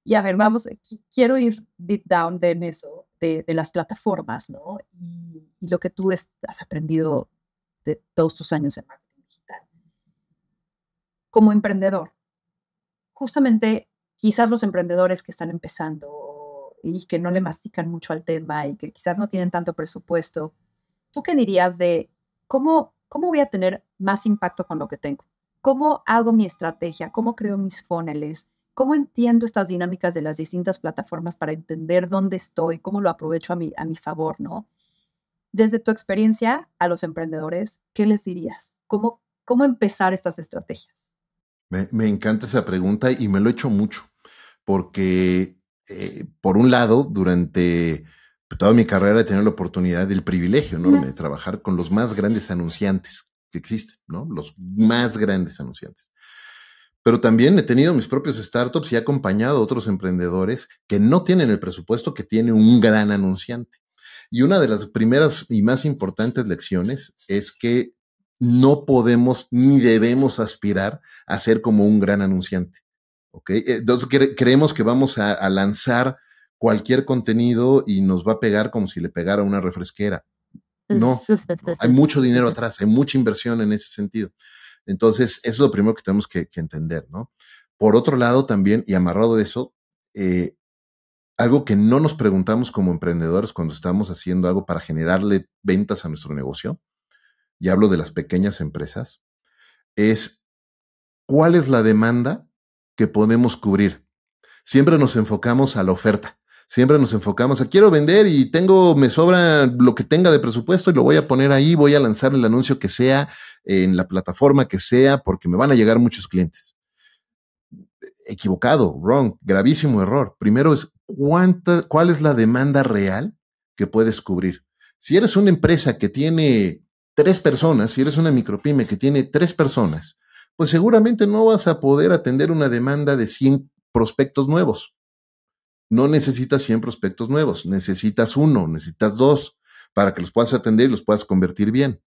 Y a ver, vamos, eh, quiero ir deep down en eso, de, las plataformas, ¿no? Y, lo que tú has aprendido de todos tus años en marketing digital. Como emprendedor, justamente quizás los emprendedores que están empezando y que no le mastican mucho al tema y que quizás no tienen tanto presupuesto, ¿tú qué dirías de cómo, cómo voy a tener más impacto con lo que tengo? ¿Cómo hago mi estrategia? ¿Cómo creo mis funnels? ¿Cómo entiendo estas dinámicas de las distintas plataformas para entender dónde estoy, cómo lo aprovecho a mi, a mi favor, ¿no? Desde tu experiencia a los emprendedores, ¿qué les dirías? ¿Cómo, cómo empezar estas estrategias? Me, encanta esa pregunta y me lo he hecho mucho, porque eh, por un lado, durante toda mi carrera he tenido la oportunidad y el privilegio de trabajar con los más grandes anunciantes que existen, ¿no? Los más grandes anunciantes. Pero también he tenido mis propios startups y he acompañado a otros emprendedores que no tienen el presupuesto que tiene un gran anunciante. Y una de las primeras y más importantes lecciones es que no podemos ni debemos aspirar a ser como un gran anunciante. ¿Ok? Eh, creemos que vamos a, lanzar cualquier contenido y nos va a pegar como si le pegara una refresquera. no, hay mucho dinero atrás, hay mucha inversión en ese sentido. Entonces, eso es lo primero que tenemos que, entender, ¿no? Por otro lado, también, y amarrado de eso, eh, algo que no nos preguntamos como emprendedores cuando estamos haciendo algo para generarle ventas a nuestro negocio, y hablo de las pequeñas empresas, es cuál es la demanda que podemos cubrir. Siempre nos enfocamos a la oferta. Siempre nos enfocamos a quiero vender y tengo, me sobra lo que tenga de presupuesto y lo voy a poner ahí, voy a lanzar el anuncio que sea, en la plataforma que sea, porque me van a llegar muchos clientes. Equivocado, wrong, gravísimo error. Primero es cuánta, cuál es la demanda real que puedes cubrir. Si eres una empresa que tiene tres personas, si eres una micropyme que tiene tres personas, pues seguramente no vas a poder atender una demanda de 100 prospectos nuevos no necesitas 100 prospectos nuevos, necesitas uno, necesitas dos para que los puedas atender y los puedas convertir bien,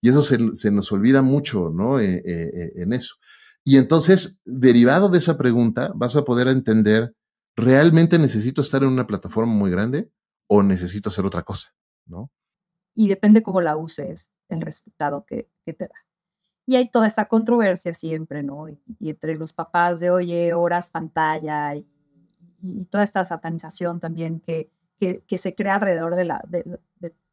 Y eso se, nos olvida mucho, ¿no? Eh, eh, eh, en eso. Y entonces, derivado de esa pregunta, vas a poder entender, ¿realmente necesito estar en una plataforma muy grande o necesito hacer otra cosa, ¿no? Y depende cómo la uses, el resultado que, te da. Y hay toda esa controversia siempre, ¿no? Y, entre los papás de, oye, horas pantalla y, toda esta satanización también que, que, se crea alrededor de, la,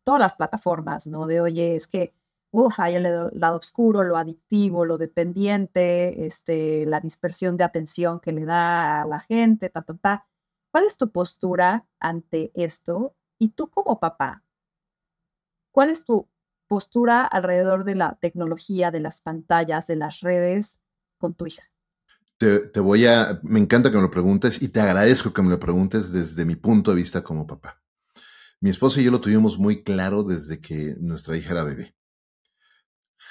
todas las plataformas, ¿no? De, oye, es que, uff, hay el lado oscuro, lo adictivo, lo dependiente, este, la dispersión de atención que le da a la gente, ta, ta, ta. ¿Cuál es tu postura ante esto? Y tú como papá, ¿cuál es tu postura alrededor de la tecnología, de las pantallas, de las redes con tu hija? Te, voy a, me encanta que me lo preguntes y te agradezco que me lo preguntes desde mi punto de vista como papá. Mi esposo y yo lo tuvimos muy claro desde que nuestra hija era bebé.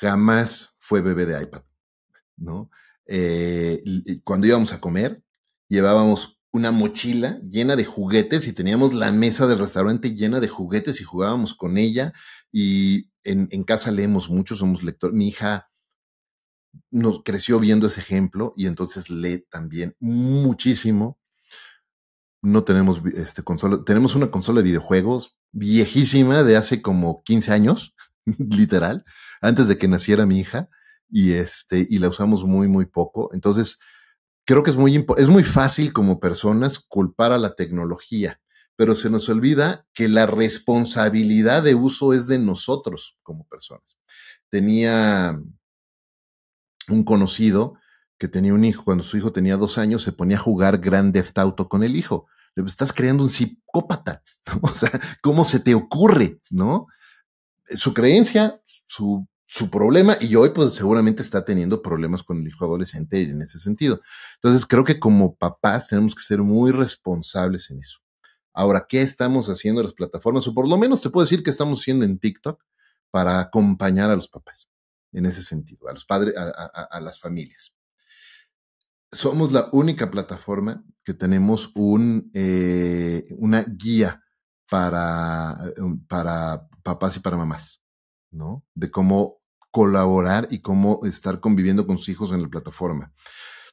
Jamás fue bebé de iPad, ¿no? Eh, cuando íbamos a comer, llevábamos una mochila llena de juguetes y teníamos la mesa del restaurante llena de juguetes y jugábamos con ella. Y en, en casa leemos mucho, somos lectores. Mi hija nos creció viendo ese ejemplo y entonces lee también muchísimo. No tenemos este consola, tenemos una consola de videojuegos viejísima de hace como 15 años, <laughs> literal, antes de que naciera mi hija y este y la usamos muy muy poco. Entonces, creo que es muy es muy fácil como personas culpar a la tecnología, pero se nos olvida que la responsabilidad de uso es de nosotros como personas. Tenía un conocido que tenía un hijo, cuando su hijo tenía dos años, se ponía a jugar Grand Theft Auto con el hijo. estás creando un psicópata. <laughs> O sea, ¿cómo se te ocurre? ¿No? Su creencia, su, su problema, y hoy pues seguramente está teniendo problemas con el hijo adolescente en ese sentido. Entonces creo que como papás tenemos que ser muy responsables en eso. Ahora, ¿qué estamos haciendo en las plataformas? O por lo menos te puedo decir que estamos haciendo en TikTok para acompañar a los papás en ese sentido, a los padres, a, las familias. Somos la única plataforma que tenemos un, eh, una guía para, para papás y para mamás, ¿no? De cómo colaborar y cómo estar conviviendo con sus hijos en la plataforma.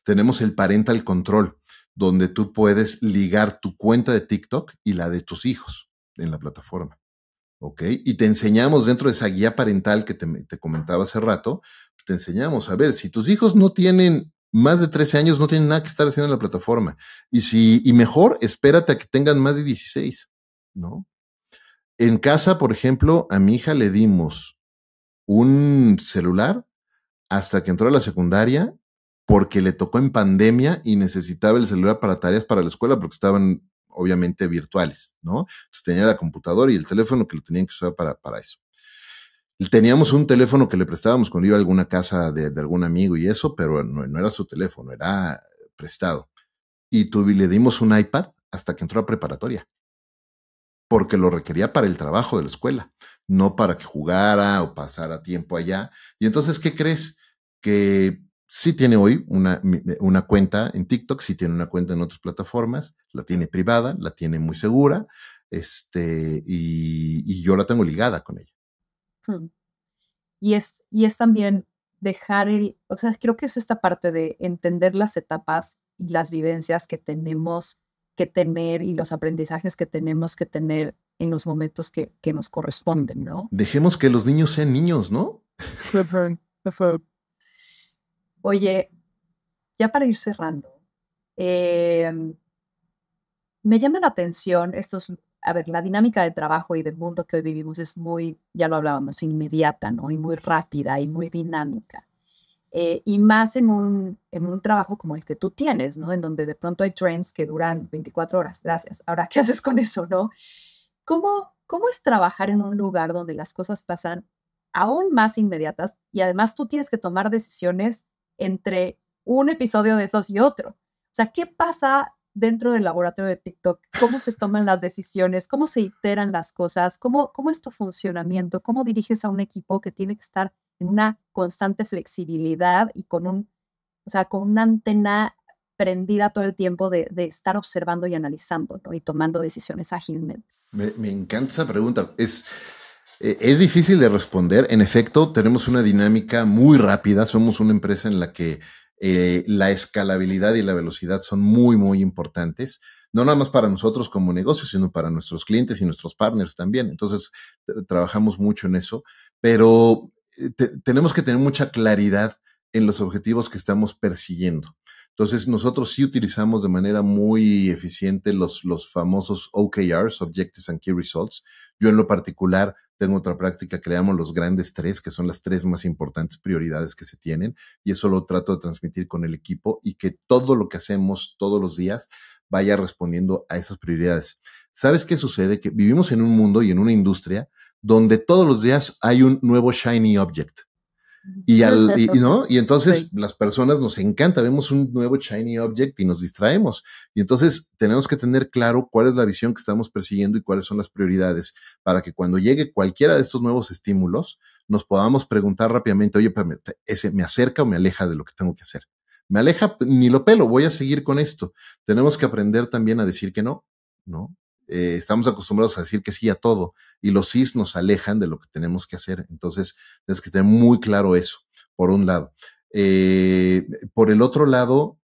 Tenemos el parental control, donde tú puedes ligar tu cuenta de TikTok y la de tus hijos en la plataforma. ¿ok? Y te enseñamos dentro de esa guía parental que te, comentaba hace rato, te enseñamos, a ver, si tus hijos no tienen más de 13 años, no tienen nada que estar haciendo en la plataforma. Y si, y mejor, espérate a que tengan más de 16, ¿no? En casa, por ejemplo, a mi hija le dimos un celular hasta que entró a la secundaria porque le tocó en pandemia y necesitaba el celular para tareas para la escuela porque estaban obviamente virtuales, ¿no? Entonces tenía la computadora y el teléfono que lo tenían que usar para, eso. Teníamos un teléfono que le prestábamos cuando iba a alguna casa de, algún amigo y eso, pero no, era su teléfono, era prestado. Y le dimos un iPad hasta que entró a preparatoria, porque lo requería para el trabajo de la escuela, no para que jugara o pasara tiempo allá. Y entonces, ¿qué crees? Que sí tiene hoy una, cuenta en TikTok, sí tiene una cuenta en otras plataformas, la tiene privada, la tiene muy segura, este, y, yo la tengo ligada con ella. Hmm. Y, es, y es también dejar el, o sea, creo que es esta parte de entender las etapas y las vivencias que tenemos que tener y los aprendizajes que tenemos que tener en los momentos que, que nos corresponden, ¿no? Dejemos que los niños sean niños, ¿no? Oye, ya para ir cerrando, em, me llama la atención estos, a ver, la dinámica de trabajo y del mundo que hoy vivimos es muy, ya lo hablábamos, inmediata, ¿no? Y muy rápida y muy dinámica. Eh, y más en un, en un trabajo como el que tú tienes, ¿no? En donde de pronto hay trends que duran 24 horas. Gracias. Ahora, ¿qué haces con eso, no? ¿Cómo, cómo es trabajar en un lugar donde las cosas pasan aún más inmediatas y además tú tienes que tomar decisiones entre un episodio de esos y otro. O sea, ¿qué pasa dentro del laboratorio de TikTok? ¿Cómo se toman las decisiones? ¿Cómo se iteran las cosas? ¿Cómo, cómo es tu funcionamiento? ¿Cómo diriges a un equipo que tiene que estar en una constante flexibilidad y con, un, o sea, con una antena prendida todo el tiempo de, estar observando y analizando y tomando decisiones ágilmente? Me, me encanta esa pregunta. Es, eh, es difícil de responder. En efecto, tenemos una dinámica muy rápida. Somos una empresa en la que eh, la escalabilidad y la velocidad son muy, muy importantes. No nada más para nosotros como negocio, sino para nuestros clientes y nuestros partners también. Entonces, trabajamos mucho en eso, pero eh, tenemos que tener mucha claridad en los objetivos que estamos persiguiendo. Entonces, nosotros sí utilizamos de manera muy eficiente los, los famosos OKRs, Objectives and Key Results. Yo en lo particular tengo otra práctica que le damos los grandes tres, que son las tres más importantes prioridades que se tienen, y eso lo trato de transmitir con el equipo y que todo lo que hacemos todos los días vaya respondiendo a esas prioridades. ¿Sabes qué sucede? Que vivimos en un mundo y en una industria donde todos los días hay un nuevo shiny object. Y, al, y, ¿no? y entonces las personas nos encanta, vemos un nuevo shiny object y nos distraemos. Y entonces tenemos que tener claro cuál es la visión que estamos persiguiendo y cuáles son las prioridades para que cuando llegue cualquiera de estos nuevos estímulos, nos podamos preguntar rápidamente, oye, pero ese me acerca o me aleja de lo que tengo que hacer. Me aleja, pues, ni lo pelo, voy a seguir con esto. Tenemos que aprender también a decir que no, ¿no? Eh, estamos acostumbrados a decir que sí a todo y los sí nos alejan de lo que tenemos que hacer. Entonces, tienes que tener muy claro eso, por un lado. Eh, por el otro lado,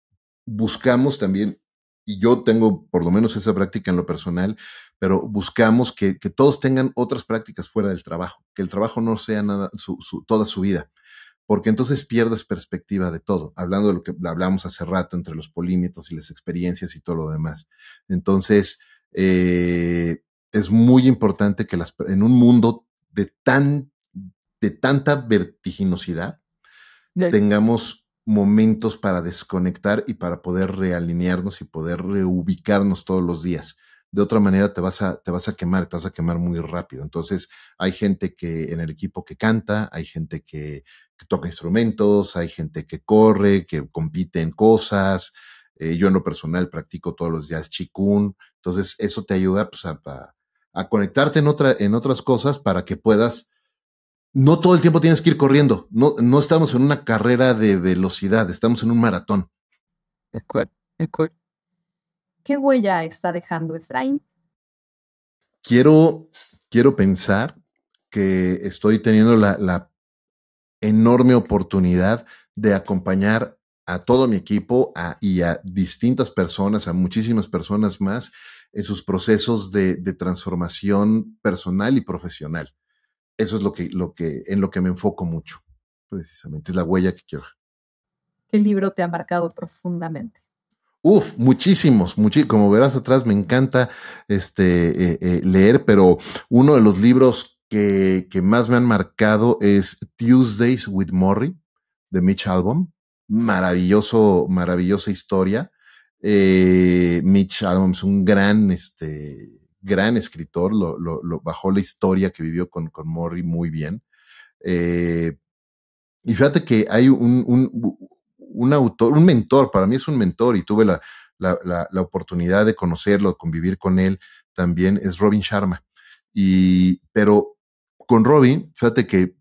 buscamos también, y yo tengo por lo menos esa práctica en lo personal, pero buscamos que, que todos tengan otras prácticas fuera del trabajo, que el trabajo no sea nada, su, toda su vida porque entonces pierdes perspectiva de todo, hablando de lo que hablamos hace rato entre los polímetros y las experiencias y todo lo demás. Entonces, eh, es muy importante que las, en un mundo de, tan, de tanta vertiginosidad tengamos momentos para desconectar y para poder realinearnos y poder reubicarnos todos los días. De otra manera te vas a, te vas a quemar, te vas a quemar muy rápido. Entonces hay gente que en el equipo que canta, hay gente que, que toca instrumentos, hay gente que corre, que compite en cosas, eh, yo en lo personal practico todos los días chikun, entonces eso te ayuda pues, a, conectarte en, otra, en otras cosas para que puedas, no todo el tiempo tienes que ir corriendo, no, no estamos en una carrera de velocidad, estamos en un maratón. De acuerdo, ¿Qué huella está dejando Efraín? Quiero, quiero pensar que estoy teniendo la, la enorme oportunidad de acompañar a todo mi equipo y a distintas personas, a muchísimas personas más, en sus procesos de, transformación personal y profesional. Eso es lo que, lo que, en lo que me enfoco mucho, precisamente, es la huella que quiero. ¿Qué libro te ha marcado profundamente? Uf, muchísimos, Como verás atrás, me encanta este, eh, eh, leer, pero uno de los libros que, que, más me han marcado es Tuesdays with Morrie, de Mitch Albom maravilloso, maravillosa historia. Eh, Mitch Adams, un gran, este, gran escritor, lo, lo, bajó la historia que vivió con, con Morrie muy bien. Eh, y fíjate que hay un, un, un, autor, un mentor, para mí es un mentor y tuve la, la, la, oportunidad de conocerlo, convivir con él también, es Robin Sharma. Y, pero con Robin, fíjate que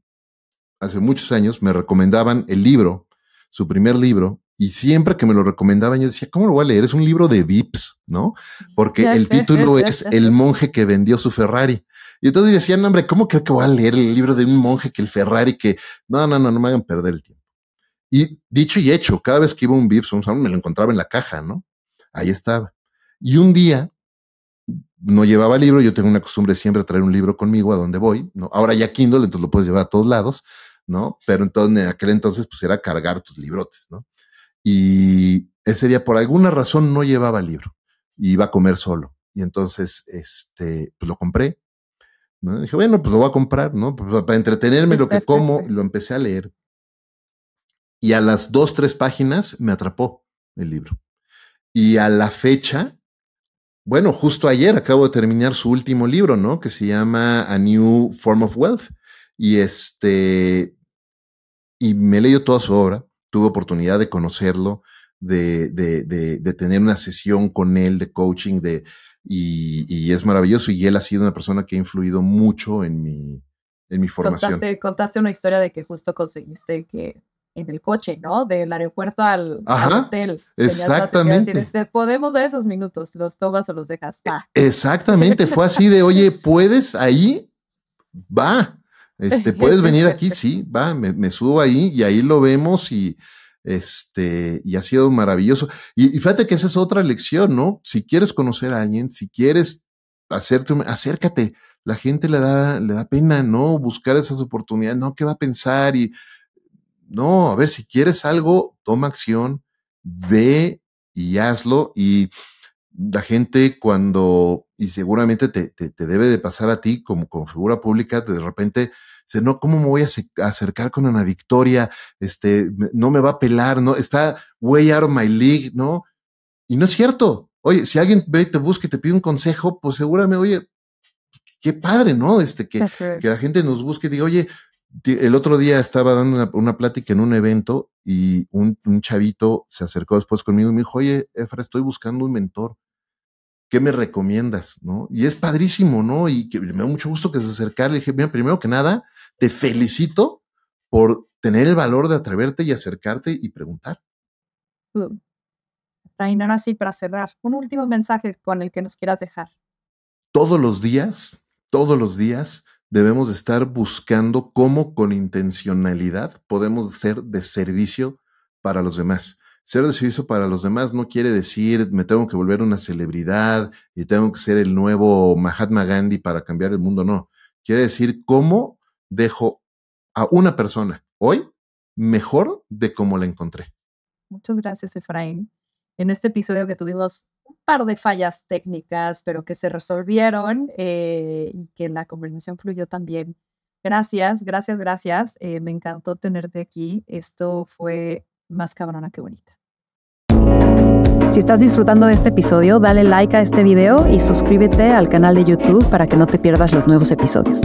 hace muchos años me recomendaban el libro su primer libro, y siempre que me lo recomendaban, yo decía, ¿cómo lo voy a leer? Es un libro de VIPs, ¿no? Porque el título es El monje que vendió su Ferrari. Y entonces decían, hombre, ¿cómo creo que voy a leer el libro de un monje que el Ferrari que no, no, no, no me hagan perder el tiempo? Y dicho y hecho, cada vez que iba un VIPs, un salón, me lo encontraba en la caja, ¿no? Ahí estaba. Y un día no llevaba libro. Yo tengo una costumbre siempre de traer un libro conmigo a donde voy. ¿no? Ahora ya Kindle, entonces lo puedes llevar a todos lados. ¿no? Pero entonces, en aquel entonces, pues, era cargar tus librotes, ¿no? Y ese día, por alguna razón, no llevaba libro iba a comer solo. Y entonces, este, pues lo compré. ¿no? Dije, bueno, pues lo voy a comprar, ¿no? Pues, para entretenerme lo que como, lo empecé a leer. Y a las dos, tres páginas me atrapó el libro. Y a la fecha, bueno, justo ayer acabo de terminar su último libro, ¿no? Que se llama A New Form of Wealth. Y este, y me leído toda su obra, tuve oportunidad de conocerlo, de, de, de, tener una sesión con él de coaching, de, y, es maravilloso. Y él ha sido una persona que ha influido mucho en mi, en mi formación. Contaste, contaste una historia de que justo conseguiste que en el coche, ¿no? Del aeropuerto al, hotel. Exactamente. podemos dar esos minutos, los tomas o los dejas. Exactamente, fue así de, oye, <laughs> ¿puedes ahí? Va. Este, <laughs> puedes venir aquí, sí, va, me, subo ahí y ahí lo vemos y este, y ha sido maravilloso. Y, fíjate que esa es otra lección, ¿no? Si quieres conocer a alguien, si quieres hacerte, un, acércate. La gente le da, le da pena, ¿no? Buscar esas oportunidades, ¿no? ¿Qué va a pensar? Y no, a ver, si quieres algo, toma acción, ve y hazlo y, la gente cuando, y seguramente te, te, te, debe de pasar a ti como, como figura pública, de repente no, ¿cómo me voy a acercar con Ana Victoria? Este, no me va a pelar, no, está way out of my league, ¿no? Y no es cierto. Oye, si alguien te busca y te pide un consejo, pues seguramente, oye, qué padre, ¿no? Este, que, que la gente nos busque y diga, oye, el otro día estaba dando una, plática en un evento y un, chavito se acercó después conmigo y me dijo, oye, Efra, estoy buscando un mentor. ¿Qué me recomiendas? ¿No? Y es padrísimo, ¿no? Y que me da mucho gusto que se acercara. Le dije, mira, primero que nada, te felicito por tener el valor de atreverte y acercarte y preguntar. Rainer, no, así para cerrar, un último mensaje con el que nos quieras dejar. Todos los días, todos los días debemos estar buscando cómo con intencionalidad podemos ser de servicio para los demás. Ser de servicio para los demás no quiere decir me tengo que volver una celebridad y tengo que ser el nuevo Mahatma Gandhi para cambiar el mundo, no. Quiere decir cómo dejo a una persona hoy mejor de como la encontré. Muchas gracias, Efraín. En este episodio que tuvimos un par de fallas técnicas, pero que se resolvieron eh, y que la conversación fluyó también. Gracias, gracias, gracias. Eh, me encantó tenerte aquí. Esto fue más cabrona que bonita. Si estás disfrutando de este episodio, dale like a este video y suscríbete al canal de YouTube para que no te pierdas los nuevos episodios.